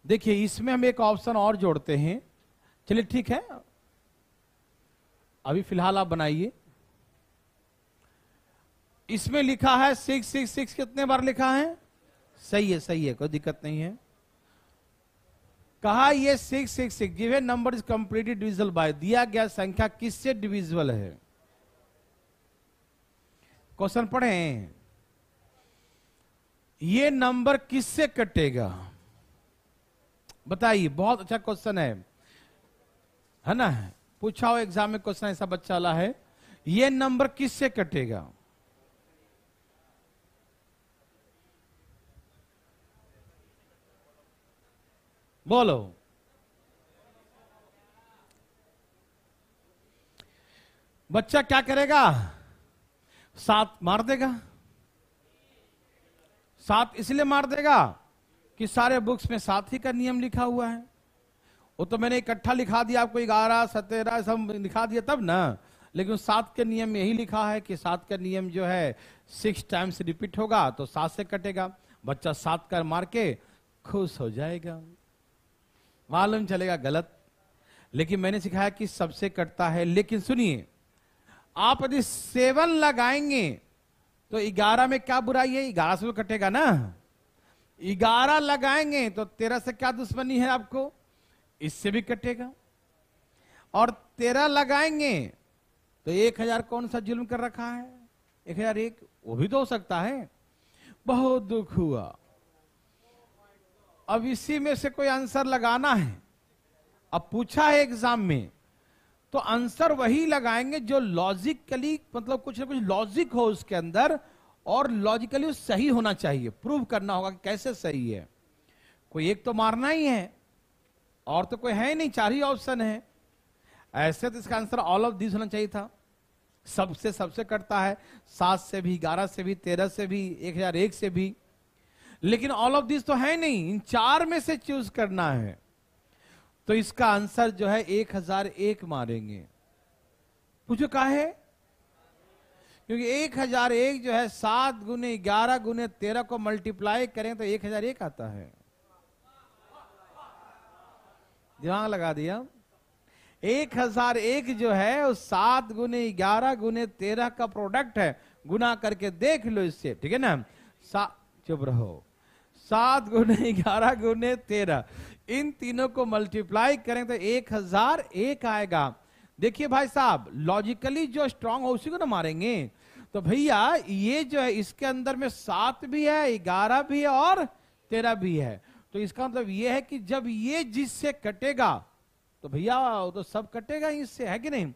देखिए इसमें हम एक ऑप्शन और जोड़ते हैं चलिए ठीक है अभी फिलहाल आप बनाइए इसमें लिखा है सिक्स सिक्स सिक्स कितने बार लिखा है सही है सही है कोई दिक्कत नहीं है कहा ये six six six given number is completely divisible by दिया गया संख्या किससे डिविजल है क्वेश्चन पढ़े ये नंबर किससे कटेगा बताइए बहुत अच्छा क्वेश्चन है है ना पूछा हो एग्जाम में क्वेश्चन ऐसा बच्चा ला है ये नंबर किससे कटेगा बोलो बच्चा क्या करेगा सात मार देगा सात इसलिए मार देगा कि सारे बुक्स में सात ही का नियम लिखा हुआ है वो तो मैंने इकट्ठा लिखा दिया आपको ग्यारह सतेरह सब लिखा दिया तब ना लेकिन सात के नियम में यही लिखा है कि सात का नियम जो है सिक्स टाइम्स रिपीट होगा तो सात से कटेगा बच्चा सात कर मार के खुश हो जाएगा मालूम चलेगा गलत लेकिन मैंने सिखाया कि सबसे कटता है लेकिन सुनिए आप यदि सेवन लगाएंगे तो ग्यारह में क्या बुराई है ग्यारह से तो कटेगा ना ग्यारह लगाएंगे तो तेरह से क्या दुश्मनी है आपको इससे भी कटेगा और तेरह लगाएंगे तो एक हजार कौन सा जुल्म कर रखा है एक हजार एक वो भी तो हो सकता है बहुत दुख हुआ अब इसी में से कोई आंसर लगाना है अब पूछा है एग्जाम में तो आंसर वही लगाएंगे जो लॉजिकली मतलब कुछ ना कुछ लॉजिक हो उसके अंदर और लॉजिकली सही होना चाहिए प्रूव करना होगा कि कैसे सही है कोई एक तो मारना ही है और तो कोई है ही नहीं चार ही ऑप्शन है ऐसे तो इसका आंसर ऑल ऑफ दिस होना चाहिए था सबसे सबसे कटता है सात से भी ग्यारह से भी तेरह से भी एक हजार एक से भी लेकिन ऑल ऑफ दिस तो है नहीं इन चार में से चूज करना है तो इसका आंसर जो है एक हजार एक मारेंगे पूछो का है क्योंकि एक हजार एक जो है सात गुने ग्यारह गुने तेरह को मल्टीप्लाई करें तो एक हजार एक आता है दिमाग लगा दिया एक हजार एक जो है वो सात गुने ग्यारह गुने तेरह का प्रोडक्ट है गुना करके देख लो इससे ठीक है ना सा चुप रहो सात गुने ग्यारह गुने तेरह इन तीनों को मल्टीप्लाई करें तो एक हजार एक आएगा देखिए भाई साहब लॉजिकली जो स्ट्रांग हो उसी को ना मारेंगे तो भैया ये जो है इसके अंदर में सात भी है ग्यारह भी है और तेरह भी है तो इसका मतलब ये है कि जब ये जिससे कटेगा तो भैया तो सब कटेगा इससे है कि नहीं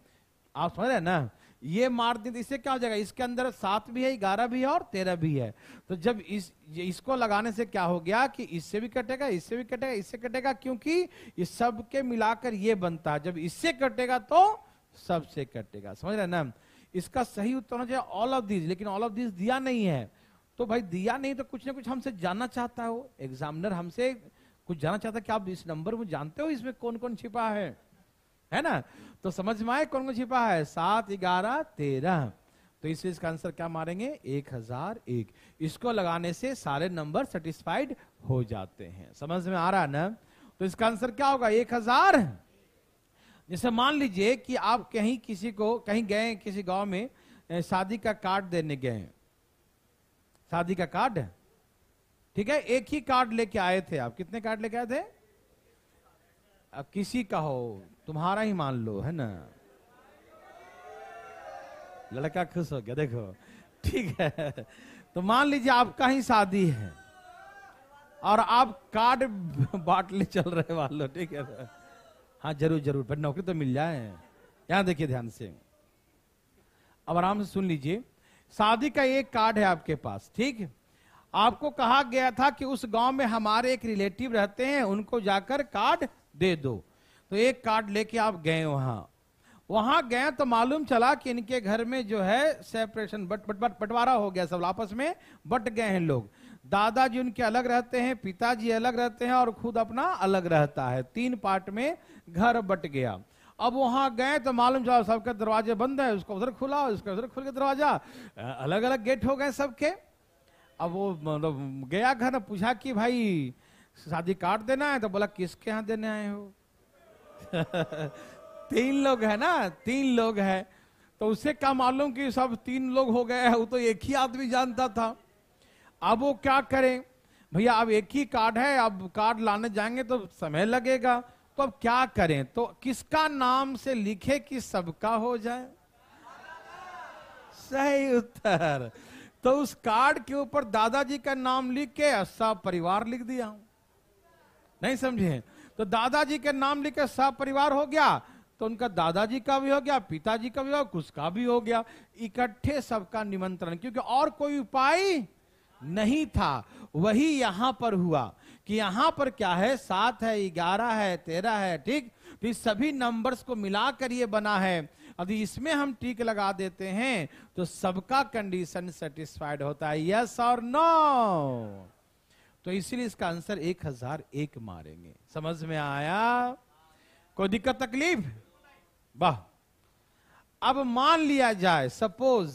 आप समझ रहे हैं ना ये मार दें तो इससे क्या हो जाएगा इसके अंदर सात भी है ग्यारह भी है और तेरह भी है तो जब इस इसको लगाने से क्या हो गया कि इससे भी कटेगा इससे भी कटेगा इससे कटेगा क्योंकि ये सब के मिलाकर ये बनता है जब इससे कटेगा तो सबसे कटेगा समझ रहे ना इसका सही उत्तर होना चाहिए ऑल ऑफ दिस लेकिन ऑल ऑफ दिस दिया नहीं है तो भाई दिया नहीं तो कुछ ना कुछ हमसे जानना चाहता हो एग्जामिनर हमसे कुछ जानना चाहता है कि आप इस नंबर में जानते हो इसमें कौन कौन छिपा है है ना तो समझ में आए कौन कौन छिपा है सात ग्यारह तेरह तो इसलिए इसका आंसर क्या मारेंगे एक हजार एक इसको लगाने से सारे नंबर सेटिस्फाइड हो जाते हैं समझ में आ रहा है ना तो इसका आंसर क्या होगा एक हजार जैसे मान लीजिए कि आप कहीं किसी को कहीं गए किसी गांव में शादी का कार्ड देने गए शादी का कार्ड ठीक है एक ही कार्ड लेके आए थे आप कितने कार्ड लेके आए थे अब किसी का हो तुम्हारा ही मान लो है ना लड़का खुश हो गया देखो ठीक है तो मान लीजिए आपका ही शादी है और आप कार्ड ले चल रहे वालों ठीक है हाँ जरूर जरूर पर नौकरी तो मिल जाए यहां देखिए ध्यान से अब आराम से सुन लीजिए शादी का एक कार्ड है आपके पास ठीक है आपको कहा गया था कि उस गांव में हमारे एक रिलेटिव रहते हैं उनको जाकर कार्ड दे दो तो एक कार्ड लेके आप गए वहां वहां गए तो मालूम चला कि इनके घर में जो है सेपरेशन बट बट बट बंटवारा हो गया सब आपस में बट गए हैं लोग दादाजी उनके अलग रहते हैं पिताजी अलग रहते हैं और खुद अपना अलग रहता है तीन पार्ट में घर बट गया अब वहां गए तो मालूम चला सबके दरवाजे बंद है उसको उधर खुला उसका उधर खुल के दरवाजा अलग अलग गेट हो गए सबके अब वो मतलब गया घर पूछा कि भाई शादी कार्ड देना है तो बोला किसके यहाँ देने आए हो तीन लोग है ना तीन लोग है तो उससे क्या मालूम कि सब तीन लोग हो गए हैं वो तो एक ही आदमी जानता था अब वो क्या करें भैया अब एक ही कार्ड है अब कार्ड लाने जाएंगे तो समय लगेगा तो अब क्या करें तो किसका नाम से लिखे कि सबका हो जाए सही उत्तर तो उस कार्ड के ऊपर दादाजी का नाम लिख के सब परिवार लिख दिया नहीं समझे तो दादाजी के नाम लिखे सब परिवार हो गया तो उनका दादाजी का भी हो गया पिताजी का भी हो गया भी हो गया इकट्ठे सबका निमंत्रण क्योंकि और कोई उपाय नहीं था वही यहां पर हुआ कि यहां पर क्या है सात है ग्यारह है तेरह है ठीक तो इस सभी नंबर्स को मिलाकर ये बना है यदि इसमें हम टीक लगा देते हैं तो सबका कंडीशन सेटिस्फाइड होता है यस और नो तो इसलिए इसका आंसर एक हजार एक मारेंगे समझ में आया कोई दिक्कत तकलीफ वाह अब मान लिया जाए सपोज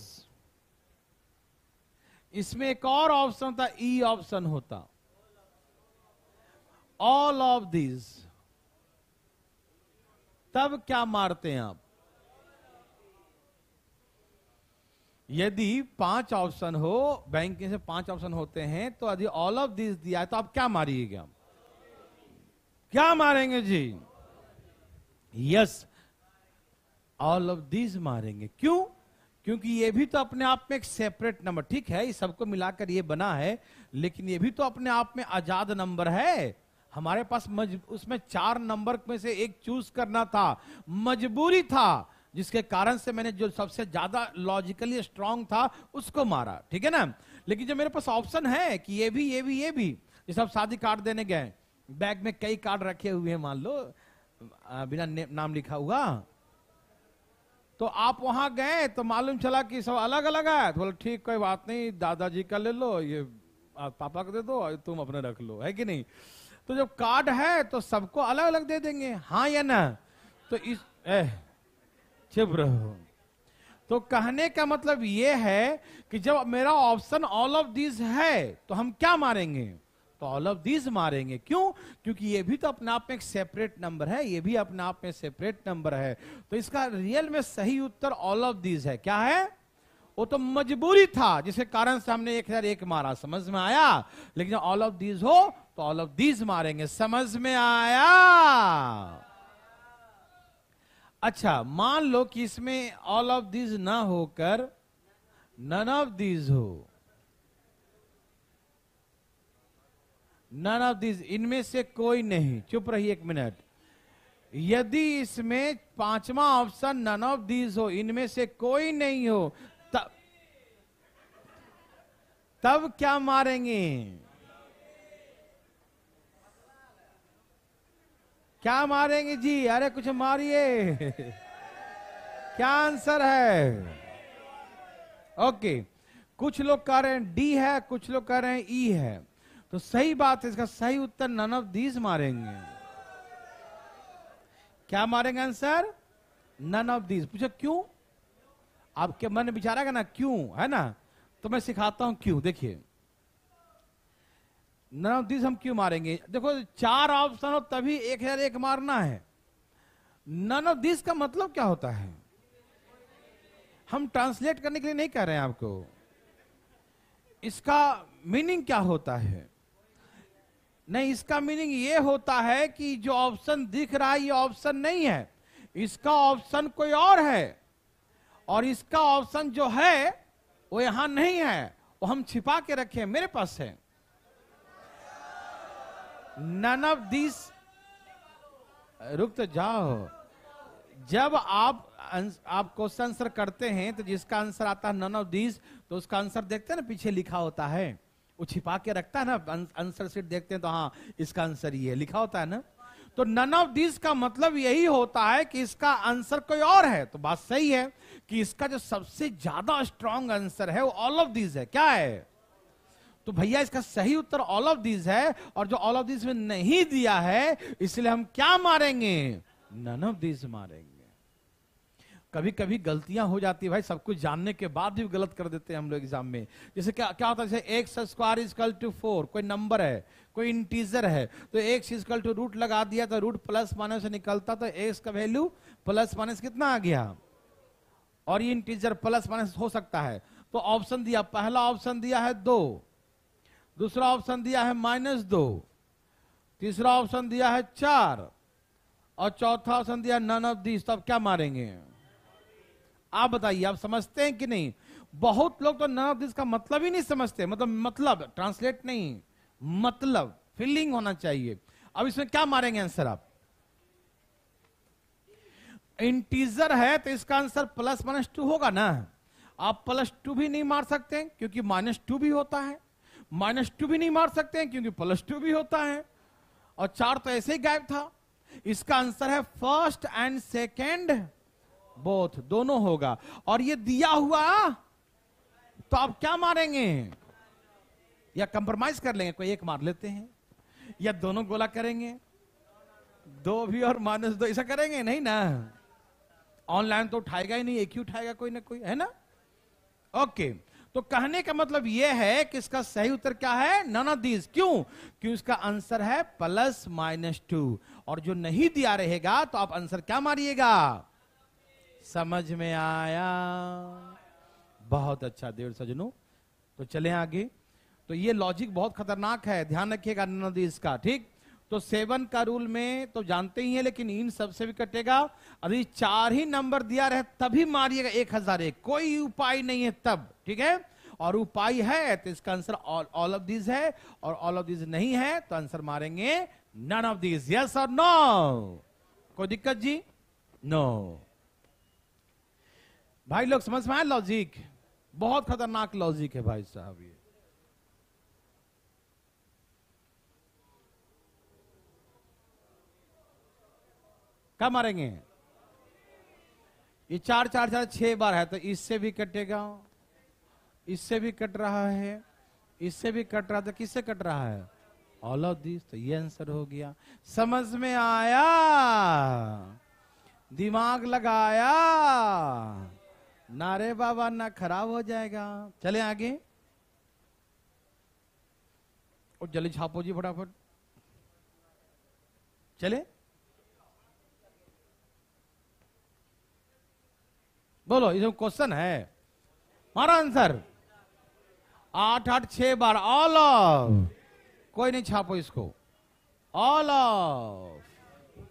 इसमें एक और ऑप्शन था ई ऑप्शन होता ऑल ऑफ दीज तब क्या मारते हैं आप यदि पांच ऑप्शन हो बैंकिंग से पांच ऑप्शन होते हैं तो यदि ऑल ऑफ दिस दिया है तो आप क्या मारिएगा क्या मारेंगे जी यस ऑल ऑफ दिस मारेंगे क्यों क्योंकि ये भी तो अपने आप में एक सेपरेट नंबर ठीक है ये सबको मिलाकर ये बना है लेकिन ये भी तो अपने आप में आजाद नंबर है हमारे पास मज उसमें चार नंबर में से एक चूज करना था मजबूरी था जिसके कारण से मैंने जो सबसे ज्यादा लॉजिकली स्ट्रांग था उसको मारा ठीक है ना लेकिन जो मेरे पास ऑप्शन है कि ये भी ये भी ये भी ये सब शादी कार्ड देने गए बैग में कई कार्ड रखे हुए हैं मान लो बिना नाम लिखा हुआ तो आप वहां गए तो मालूम चला कि सब अलग अलग है तो बोले ठीक कोई बात नहीं दादाजी का ले लो ये पापा को दे दो तुम अपने रख लो है कि नहीं तो जब कार्ड है तो सबको अलग अलग दे देंगे हाँ या ना तो इस ए, चुप रहो तो कहने का मतलब यह है कि जब मेरा ऑप्शन ऑल ऑफ दीज है तो हम क्या मारेंगे तो ऑल ऑफ दीज मारेंगे क्यों क्योंकि ये भी तो अपने आप में एक सेपरेट नंबर है ये भी अपने आप में सेपरेट नंबर है तो इसका रियल में सही उत्तर ऑल ऑफ दीज है क्या है वो तो मजबूरी था जिसके कारण से हमने एक हजार एक मारा समझ में आया लेकिन ऑल ऑफ दीज हो तो ऑल ऑफ दीज मारेंगे समझ में आया अच्छा मान लो कि इसमें ऑल ऑफ दीज ना होकर नन ऑफ दीज हो नन ऑफ दीज इनमें से कोई नहीं चुप रही एक मिनट यदि इसमें पांचवा ऑप्शन नन ऑफ दीज हो इनमें से कोई नहीं हो तब तब क्या मारेंगे क्या मारेंगे जी अरे कुछ मारिए क्या आंसर है ओके कुछ लोग कह रहे हैं डी है कुछ लोग कह रहे हैं ई है तो सही बात है इसका सही उत्तर नन ऑफ दीज मारेंगे क्या मारेंगे आंसर नन ऑफ दीज पूछो क्यों आपके मन में विचार ना क्यों है ना तो मैं सिखाता हूं क्यों देखिए नन हम क्यों मारेंगे देखो चार ऑप्शन हो तभी एक हजार एक मारना है नन ऑफ दिस का मतलब क्या होता है हम ट्रांसलेट करने के लिए नहीं कह रहे हैं आपको इसका मीनिंग क्या होता है नहीं इसका मीनिंग ये होता है कि जो ऑप्शन दिख रहा है ये ऑप्शन नहीं है इसका ऑप्शन कोई और है और इसका ऑप्शन जो है वो यहां नहीं है वो हम छिपा के रखे हैं मेरे पास है नन ऑफ दिस रुक तो जाओ जब आप आप क्वेश्चन आंसर करते हैं तो जिसका आंसर आता है नन ऑफ दिस तो उसका आंसर देखते हैं ना पीछे लिखा होता है वो छिपा के रखता है ना आंसर सीट देखते हैं तो हाँ इसका आंसर ये लिखा होता है ना तो नन ऑफ दिस का मतलब यही होता है कि इसका आंसर कोई और है तो बात सही है कि इसका जो सबसे ज्यादा स्ट्रांग आंसर है वो ऑल ऑफ दिस है क्या है तो भैया इसका सही उत्तर ऑल ऑफ दीज है और जो ऑल ऑफ दीज में नहीं दिया है इसलिए हम क्या मारेंगे नन ऑफ दीज मारेंगे कभी कभी गलतियां हो जाती है भाई सब कुछ जानने के बाद भी गलत कर देते हैं हम लोग एग्जाम में जैसे क्या क्या होता है जैसे x square equal to four कोई नंबर है कोई इंटीजर है तो एक्स इजकल टू रूट लगा दिया तो रूट प्लस माइनस से निकलता तो एक्स का वैल्यू प्लस माइनस कितना आ गया और ये इंटीजर प्लस माइनस हो सकता है तो ऑप्शन दिया पहला ऑप्शन दिया है दो दूसरा ऑप्शन दिया है माइनस दो तीसरा ऑप्शन दिया है चार और चौथा ऑप्शन दिया नन ऑफ दीज तो आप क्या मारेंगे आप बताइए आप समझते हैं कि नहीं बहुत लोग तो नन ऑफ दीज का मतलब ही नहीं समझते मतलब मतलब ट्रांसलेट नहीं मतलब फीलिंग होना चाहिए अब इसमें क्या मारेंगे आंसर आप इंटीजर है तो इसका आंसर प्लस माइनस टू होगा ना आप प्लस टू भी नहीं मार सकते क्योंकि माइनस टू भी होता है माइनस टू भी नहीं मार सकते हैं क्योंकि प्लस टू भी होता है और चार तो ऐसे ही गायब था इसका आंसर है फर्स्ट एंड सेकेंड बोथ दोनों होगा और ये दिया हुआ तो आप क्या मारेंगे या कंप्रोमाइज कर लेंगे कोई एक मार लेते हैं या दोनों गोला करेंगे दो भी और माइनस दो ऐसा करेंगे नहीं ना ऑनलाइन तो उठाएगा ही नहीं एक ही उठाएगा कोई ना कोई है ना ओके okay. तो कहने का मतलब यह है कि इसका सही उत्तर क्या है दीज क्यों क्यों इसका आंसर है प्लस माइनस टू और जो नहीं दिया रहेगा तो आप आंसर क्या मारिएगा समझ में आया बहुत अच्छा देव सजनों तो चले आगे तो ये लॉजिक बहुत खतरनाक है ध्यान रखिएगा ननादीज का ठीक तो सेवन का रूल में तो जानते ही है लेकिन इन सबसे भी कटेगा अभी चार ही नंबर दिया रहे तभी मारिएगा एक हजार एक कोई उपाय नहीं है तब ठीक है और उपाय है तो इसका आंसर ऑल ऑफ दीज है और ऑल ऑफ दीज नहीं है तो आंसर मारेंगे नन ऑफ दीज यस और नो कोई दिक्कत जी नो no. भाई लोग समझ में आए लॉजिक बहुत खतरनाक लॉजिक है भाई साहब ये क्या मारेंगे ये चार चार चार छह बार है तो इससे भी कटेगा इससे भी कट रहा है इससे भी कट रहा था किससे कट रहा है ऑल ऑफ दिस तो ये आंसर हो गया समझ में आया दिमाग लगाया नारे रे बाबा ना खराब हो जाएगा चले आगे और जल्दी छापो जी फटाफट चले बोलो इसमें क्वेश्चन है हमारा आंसर आठ आठ छह बार ऑल ऑफ कोई नहीं छापो इसको all of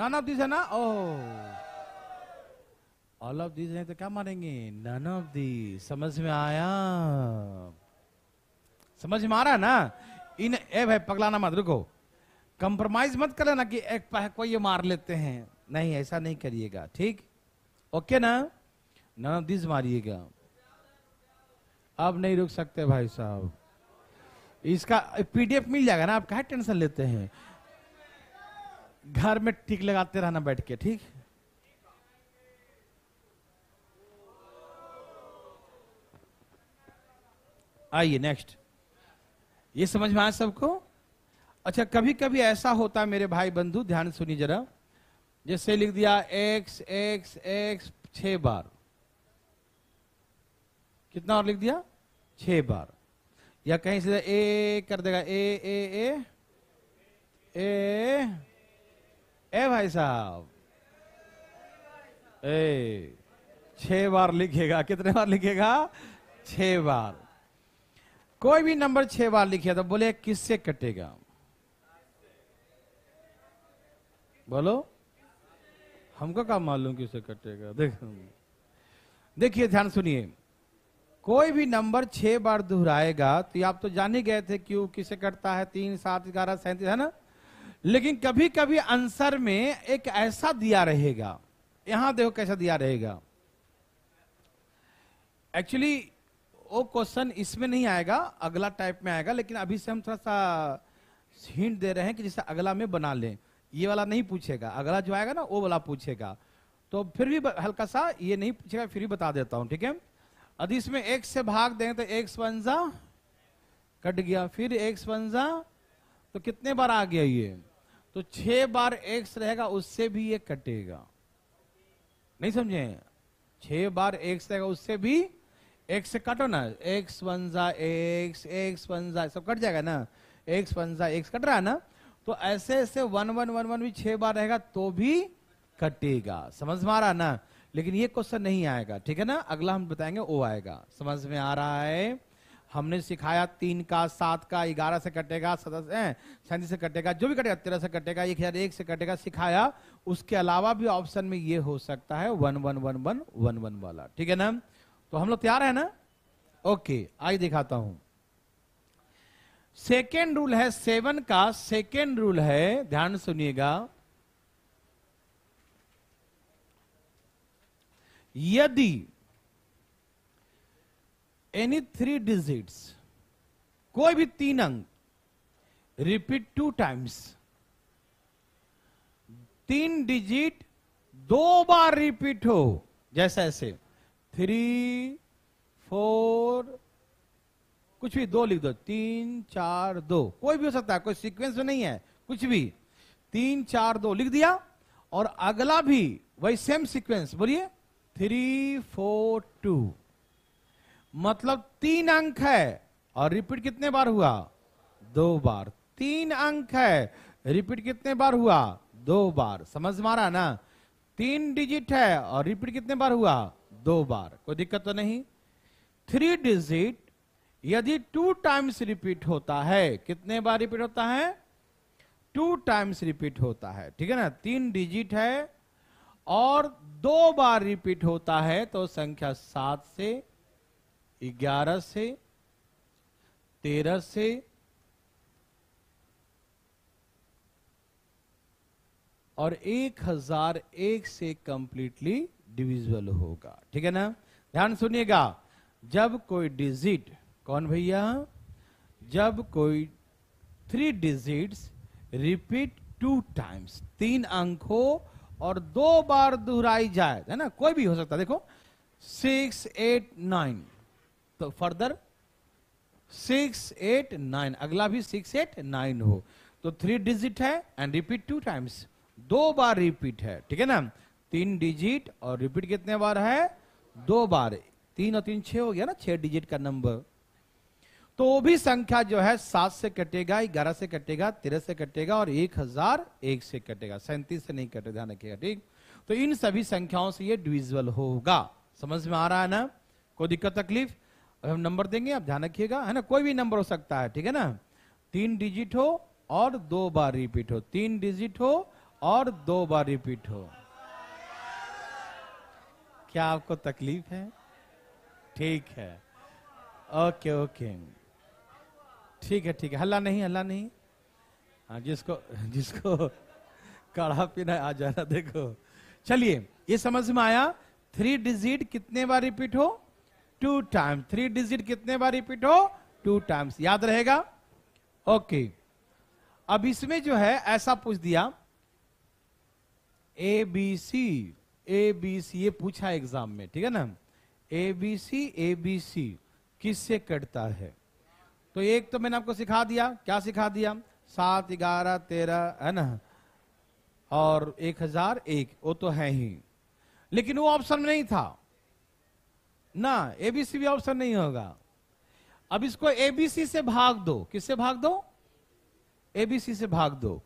none of this है ना ओ ऑल ऑफ दिस है तो क्या मानेंगे नन ऑफ दिस समझ में आया समझ में आ रहा है ना इन ए भाई पगलाना मत रुको कंप्रोमाइज मत कर लेना कि एक को ये मार लेते हैं नहीं ऐसा नहीं करिएगा ठीक ओके ना नन ऑफ दिस मारिएगा अब नहीं रुक सकते भाई साहब इसका पीडीएफ मिल जाएगा ना आप क्या टेंशन लेते हैं घर में ठीक लगाते रहना बैठ के ठीक आइए नेक्स्ट ये समझ में आए सबको अच्छा कभी कभी ऐसा होता है मेरे भाई बंधु ध्यान सुनिए जरा जैसे लिख दिया एक्स एक्स एक्स छह बार कितना और लिख दिया छह बार या कहीं से ए कर देगा ए ए ए ए ए भाई साहब ए छह बार लिखेगा कितने बार लिखेगा छह बार कोई भी नंबर छह बार लिखे तो बोले किससे कटेगा बोलो हमको क्या मालूम किससे कटेगा देखो देखिए ध्यान सुनिए कोई भी नंबर छह बार दोहराएगा तो आप तो जान ही गए थे क्यों किसे कटता है तीन सात ग्यारह सैंतीस है ना लेकिन कभी कभी आंसर में एक ऐसा दिया रहेगा यहां देखो कैसा दिया रहेगा एक्चुअली वो क्वेश्चन इसमें नहीं आएगा अगला टाइप में आएगा लेकिन अभी से हम थोड़ा सा हिंट दे रहे हैं कि जैसे अगला में बना लें ये वाला नहीं पूछेगा अगला जो आएगा ना वो वाला पूछेगा तो फिर भी हल्का सा ये नहीं पूछेगा फिर भी बता देता हूं ठीक है अब इसमें एक से भाग दें तो एक पंजा कट गया फिर एक पंजा तो कितने बार आ गया ये तो छह बार एक्स रहेगा उससे भी ये कटेगा नहीं समझे छह बार एक्स रहेगा उससे भी एक से काटो ना एक्स पंजा एक्स एक्स पंजा सब कट जाएगा ना एक्स पंजा एक्स कट रहा है ना तो ऐसे ऐसे वन वन वन वन भी छह बार रहेगा तो भी कटेगा समझ में आ रहा ना लेकिन ये क्वेश्चन नहीं आएगा ठीक है ना अगला हम बताएंगे ओ आएगा समझ में आ रहा है हमने सिखाया तीन का सात का ग्यारह से कटेगा सदस्य सैंतीस से कटेगा जो भी कटेगा तेरह से कटेगा एक हजार एक से कटेगा सिखाया उसके अलावा भी ऑप्शन में ये हो सकता है one one one one one one वाला ठीक है ना तो हम लोग तैयार है ना ओके आइए दिखाता हूं सेकेंड रूल है सेवन का सेकेंड रूल है ध्यान सुनिएगा यदि एनी थ्री डिजिट्स कोई भी तीन अंक रिपीट टू टाइम्स तीन डिजिट दो बार रिपीट हो जैसे ऐसे थ्री फोर कुछ भी दो लिख दो तीन चार दो कोई भी हो सकता है कोई सीक्वेंस में तो नहीं है कुछ भी तीन चार दो लिख दिया और अगला भी वही सेम सीक्वेंस बोलिए थ्री फोर टू मतलब तीन अंक है और रिपीट कितने बार हुआ दो बार तीन अंक है रिपीट कितने बार हुआ दो बार समझ मारा ना तीन डिजिट है और रिपीट कितने बार हुआ दो बार कोई दिक्कत तो नहीं थ्री डिजिट यदि टू टाइम्स रिपीट होता है कितने बार रिपीट होता है टू टाइम्स रिपीट होता है ठीक है ना तीन डिजिट है और दो बार रिपीट होता है तो संख्या सात से ग्यारह से तेरह से और एक हजार एक से कंप्लीटली डिविजल होगा ठीक है ना ध्यान सुनिएगा जब कोई डिजिट कौन भैया जब कोई three digits repeat two times तीन अंकों और दो बार दोहराई जाए है ना कोई भी हो सकता देखो सिक्स एट नाइन तो फर्दर सिक्स एट नाइन अगला भी सिक्स एट नाइन हो तो थ्री डिजिट है एंड रिपीट टू टाइम्स दो बार रिपीट है ठीक है ना तीन डिजिट और रिपीट कितने बार है दो बार तीन और तीन छ हो गया ना छह डिजिट का नंबर तो भी संख्या जो है सात से कटेगा ग्यारह से कटेगा तेरह से कटेगा और एक हजार एक से कटेगा सैंतीस से नहीं कटेगा ध्यान रखिएगा ठीक तो इन सभी संख्याओं से ये डिविजल होगा समझ में आ रहा है ना कोई दिक्कत तकलीफ अब हम नंबर देंगे आप ध्यान रखिएगा है ना कोई भी नंबर हो सकता है ठीक है ना तीन डिजिट हो और दो बार रिपीट हो तीन डिजिट हो और दो बार रिपीट हो क्या आपको तकलीफ है ठीक है ओके ओके ठीक है ठीक है हल्ला नहीं हल्ला नहीं आ, हाँ, जिसको जिसको काढ़ा पीना आ जाना देखो चलिए ये समझ में आया थ्री डिजिट कितने बार रिपीट हो टू टाइम्स थ्री डिजिट कितने बार रिपीट हो टू टाइम्स याद रहेगा ओके अब इसमें जो है ऐसा पूछ दिया A B C A B C ये पूछा एग्जाम में ठीक है ना A B C A B C किससे कटता है तो एक तो मैंने आपको सिखा दिया क्या सिखा दिया सात ग्यारह तेरह है ना और एक हजार एक वो तो है ही लेकिन वो ऑप्शन में नहीं था ना एबीसी भी ऑप्शन नहीं होगा अब इसको एबीसी से भाग दो किससे भाग दो एबीसी से भाग दो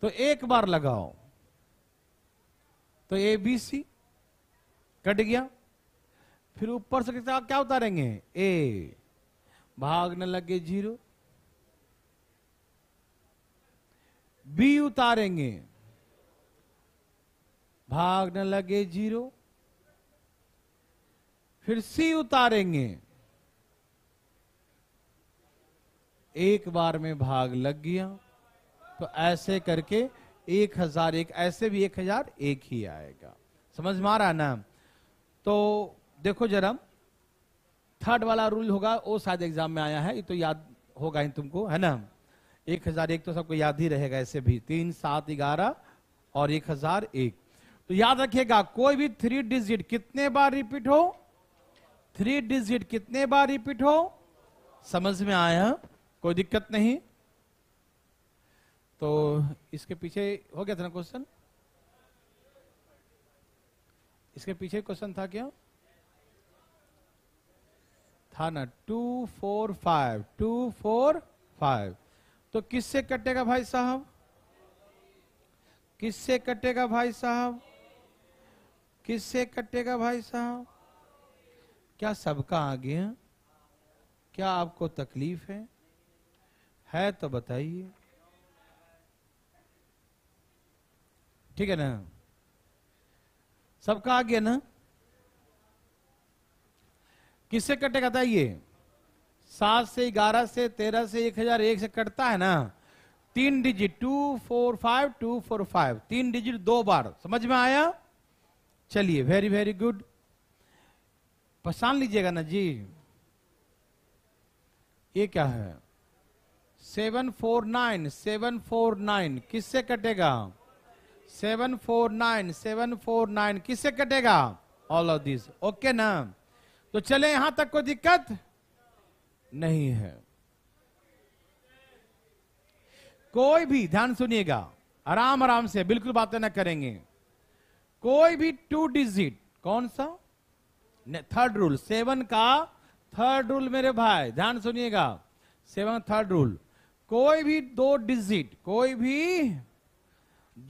तो एक बार लगाओ तो एबीसी कट गया फिर ऊपर से क्या उतारेंगे ए भाग न लगे जीरो बी उतारेंगे भाग न लगे जीरो फिर सी उतारेंगे एक बार में भाग लग गया तो ऐसे करके एक हजार एक ऐसे भी एक हजार एक ही आएगा समझ में आ रहा ना तो देखो जरा थर्ड वाला रूल होगा वो शायद एग्जाम में आया है ये तो याद होगा ही तुमको है ना एक हजार एक तो सबको याद ही रहेगा ऐसे भी तीन सात ग्यारह और एक हजार एक तो याद रखिएगा कोई भी थ्री डिजिट कितने बार रिपीट हो थ्री डिजिट कितने बार रिपीट हो समझ में आया कोई दिक्कत नहीं तो इसके पीछे हो गया था ना क्वेश्चन इसके पीछे क्वेश्चन था क्या था ना two four five two four five तो किससे कटेगा भाई साहब किससे कटेगा भाई साहब किससे कटेगा भाई साहब क्या सबका आगे क्या आपको तकलीफ है है तो बताइए ठीक है ना सबका आगे ना किससे कटेगा बताइए सात से ग्यारह से तेरह से एक हजार एक से कटता है ना तीन digit two four five two four five तीन डिजिट दो बार समझ में आया चलिए वेरी वेरी गुड पहचान लीजिएगा ना जी ये क्या है seven four nine seven four nine किससे कटेगा seven four nine seven four nine किससे कटेगा ऑल ऑफ दिस ओके ना तो चले यहां तक कोई दिक्कत नहीं है कोई भी ध्यान सुनिएगा आराम आराम से बिल्कुल बातें ना करेंगे कोई भी टू डिजिट कौन सा थर्ड रूल सेवन का थर्ड रूल मेरे भाई ध्यान सुनिएगा सेवन थर्ड रूल कोई भी दो डिजिट कोई भी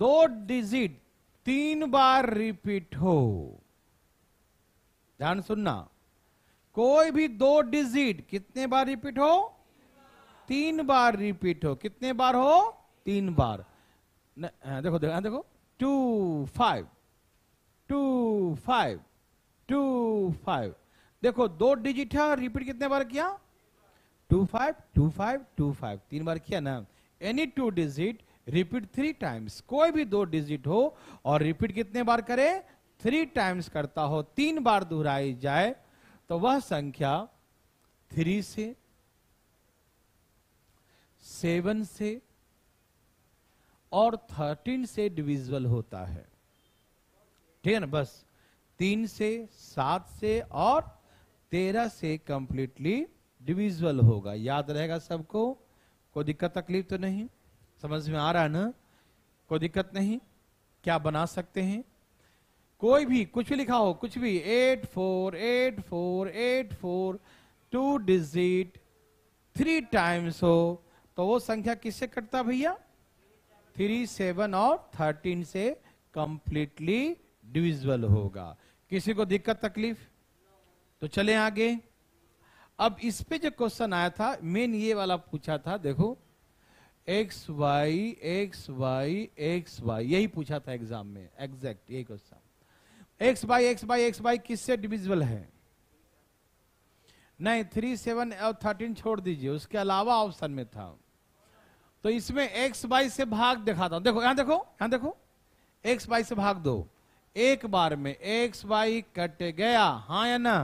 दो डिजिट तीन बार रिपीट हो ध्यान सुनना कोई भी दो डिजिट कितने बार रिपीट हो तीन बार रिपीट हो कितने बार हो तीन बार न, देखो देखो देखो two five two five two five देखो दो डिजिट है रिपीट कितने बार किया two five two five two five तीन बार किया ना any two digit repeat three times कोई भी दो डिजिट हो और रिपीट कितने बार करे थ्री टाइम्स करता हो तीन बार दोहराई जाए तो वह संख्या थ्री से सेवन से और थर्टीन से डिविजिबल होता है ठीक है ना बस तीन से सात से और तेरह से कंप्लीटली डिविजिबल होगा याद रहेगा सबको कोई दिक्कत तकलीफ तो नहीं समझ में आ रहा है ना कोई दिक्कत नहीं क्या बना सकते हैं कोई भी कुछ भी लिखा हो कुछ भी eight four eight four eight four two digit three times हो तो वो संख्या किससे कटता भैया थ्री सेवन और थर्टीन से कंप्लीटली डिविजल होगा किसी को दिक्कत तकलीफ तो चले आगे अब इस पे जो क्वेश्चन आया था मेन ये वाला पूछा था देखो x y x y x y यही पूछा था एग्जाम में एग्जैक्ट यही question x by x by x by किस से डिविजिबल है नहीं थ्री सेवन और थर्टीन छोड़ दीजिए उसके अलावा ऑप्शन में था तो इसमें एक्स बाई से भाग दिखाता हूं देखो यहां देखो यहां देखो एक्स बाई से भाग दो एक बार में एक्स बाई कट गया हाँ या ना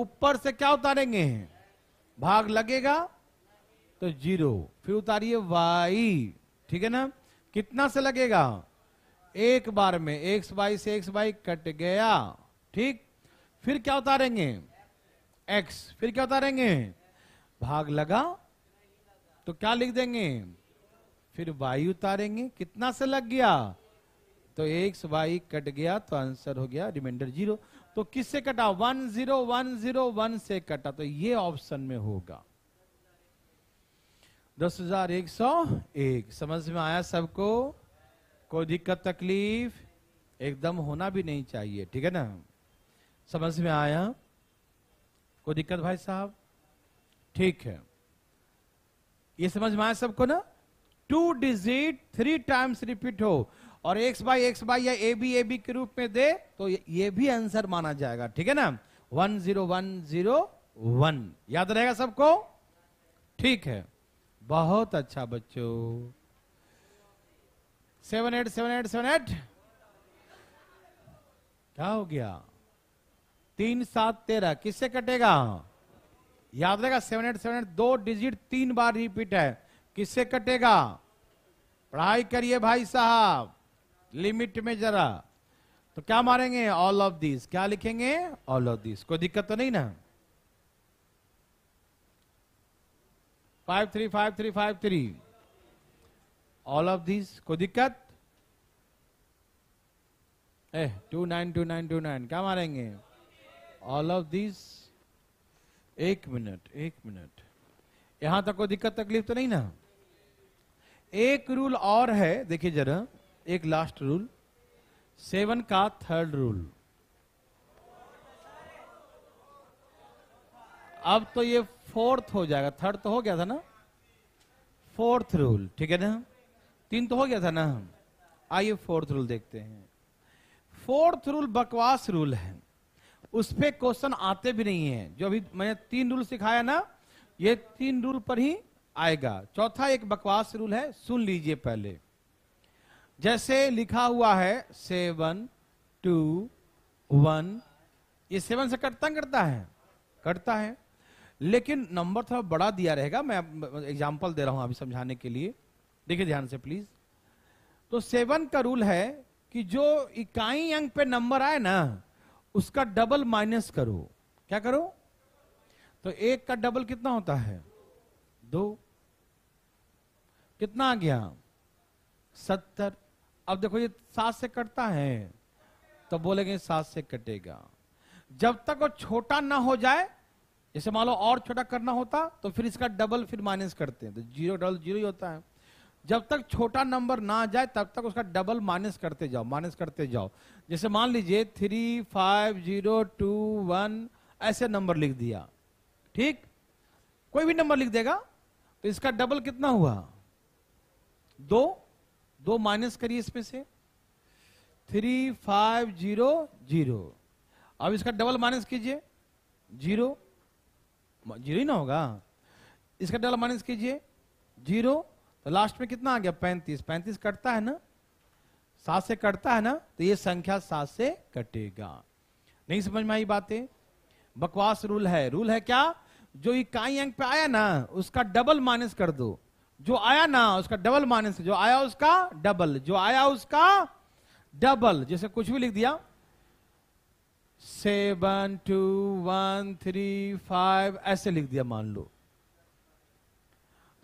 ऊपर से क्या उतारेंगे भाग लगेगा तो जीरो फिर उतारिए वाई ठीक है ना कितना से लगेगा एक बार में एक्स वाई से एक्स वाई कट गया ठीक फिर क्या उतारेंगे एक्स फिर क्या उतारेंगे भाग लगा तो क्या लिख देंगे फिर वाई उतारेंगे कितना से लग गया तो एक्स वाई कट गया तो आंसर हो गया रिमाइंडर जीरो तो किससे कटा one zero one zero one से कटा तो ये ऑप्शन में होगा दस हजार एक सौ एक समझ में आया सबको कोई दिक्कत तकलीफ एकदम होना भी नहीं चाहिए ठीक है ना समझ में आया कोई दिक्कत भाई साहब ठीक है ये समझ में आया सबको ना two digit three times repeat हो और एक्स बाई एक्स बाई या ए बी ए बी के रूप में दे तो ये भी आंसर माना जाएगा ठीक है ना one zero one zero one याद रहेगा सबको ठीक है बहुत अच्छा बच्चों seven eight seven eight seven eight क्या हो गया तीन सात तेरह किससे कटेगा याद रहेगा सेवन एट सेवन एट दो डिजिट तीन बार रिपीट है किससे कटेगा पढ़ाई करिए भाई साहब लिमिट में जरा तो क्या मारेंगे ऑल ऑफ दिस क्या लिखेंगे ऑल ऑफ दिस कोई दिक्कत तो नहीं ना five three five three five three all of this को दिक्कत ए two nine two nine two nine क्या मारेंगे ऑल ऑफ दिस एक मिनट एक मिनट यहां तक कोई दिक्कत तकलीफ तो नहीं ना एक रूल और है देखिए जरा एक लास्ट रूल सेवन का थर्ड रूल अब तो ये फोर्थ हो जाएगा थर्ड तो हो गया था ना फोर्थ रूल ठीक है ना तीन तो हो गया था ना आइए फोर्थ रूल देखते हैं फोर्थ रूल बकवास रूल है उस पर क्वेश्चन आते भी नहीं है जो अभी मैंने तीन रूल सिखाया ना ये तीन रूल पर ही आएगा चौथा एक बकवास रूल है सुन लीजिए पहले जैसे लिखा हुआ है सेवन टू वन ये सेवन से कटता करता है कटता है लेकिन नंबर थोड़ा बड़ा दिया रहेगा मैं एग्जाम्पल दे रहा हूं अभी समझाने के लिए देखिए ध्यान से प्लीज तो सेवन का रूल है कि जो इकाई अंक पे नंबर आए ना उसका डबल माइनस करो क्या करो तो एक का डबल कितना होता है दो कितना आ गया सत्तर अब देखो ये सात से कटता है तो बोलेंगे सात से कटेगा जब तक वो छोटा ना हो जाए जैसे मान लो और छोटा करना होता तो फिर इसका डबल फिर माइनस करते हैं तो जीरो डबल जीरो ही होता है जब तक छोटा नंबर ना जाए तब तक उसका डबल माइनस करते जाओ माइनस करते जाओ जैसे मान लीजिए three five zero two one ऐसे नंबर लिख दिया ठीक कोई भी नंबर लिख देगा तो इसका डबल कितना हुआ दो दो माइनस करिए इसमें से थ्री फाइव जीरो जीरो अब इसका डबल माइनस कीजिए जीरो जीरो ही ना होगा इसका डबल माइनस कीजिए जीरो तो लास्ट में कितना आ गया पैंतीस पैंतीस कटता है ना सात से कटता है ना तो ये संख्या सात से कटेगा नहीं समझ में आई बातें बकवास रूल है रूल है क्या जो इकाई अंक पे आया ना उसका डबल माइनस कर दो जो आया ना उसका डबल माइनस जो आया उसका डबल जो आया उसका डबल जैसे कुछ भी लिख दिया seven two one three five ऐसे लिख दिया मान लो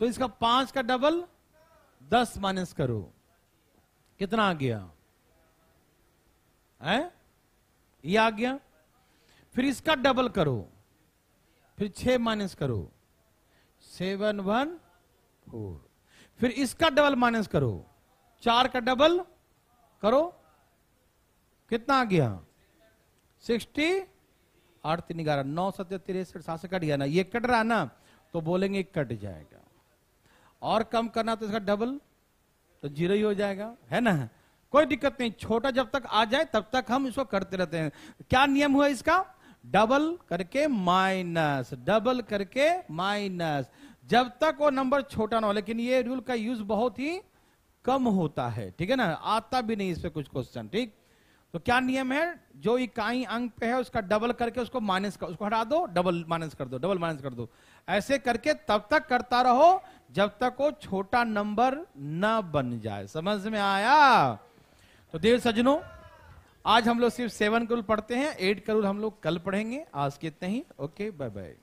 तो इसका पांच का डबल दस माइनस करो कितना आ गया है ये आ गया फिर इसका डबल करो फिर छह माइनस करो सेवन वन फोर फिर इसका डबल माइनस करो चार का डबल करो कितना आ गया सिक्सटी आठ तीन ग्यारह नौ सत्य तिरसठ सात कट गया ना ये कट रहा ना तो बोलेंगे कट जाएगा और कम करना तो इसका डबल तो जीरो ही हो जाएगा है ना कोई दिक्कत नहीं छोटा जब तक आ जाए तब तक हम इसको करते रहते हैं क्या नियम हुआ इसका डबल करके माइनस डबल करके माइनस जब तक वो नंबर छोटा ना हो लेकिन ये रूल का यूज बहुत ही कम होता है ठीक है ना आता भी नहीं इस पर कुछ क्वेश्चन ठीक तो क्या नियम है जो इकाई अंक पे है उसका डबल करके उसको माइनस कर उसको हटा दो डबल माइनस कर दो डबल माइनस कर दो ऐसे करके तब तक करता रहो जब तक वो छोटा नंबर न बन जाए समझ में आया तो देव सजनों आज हम लोग सिर्फ सेवन करोड़ पढ़ते हैं एट करोड़ हम लोग कल पढ़ेंगे आज के इतने ही ओके बाय बाय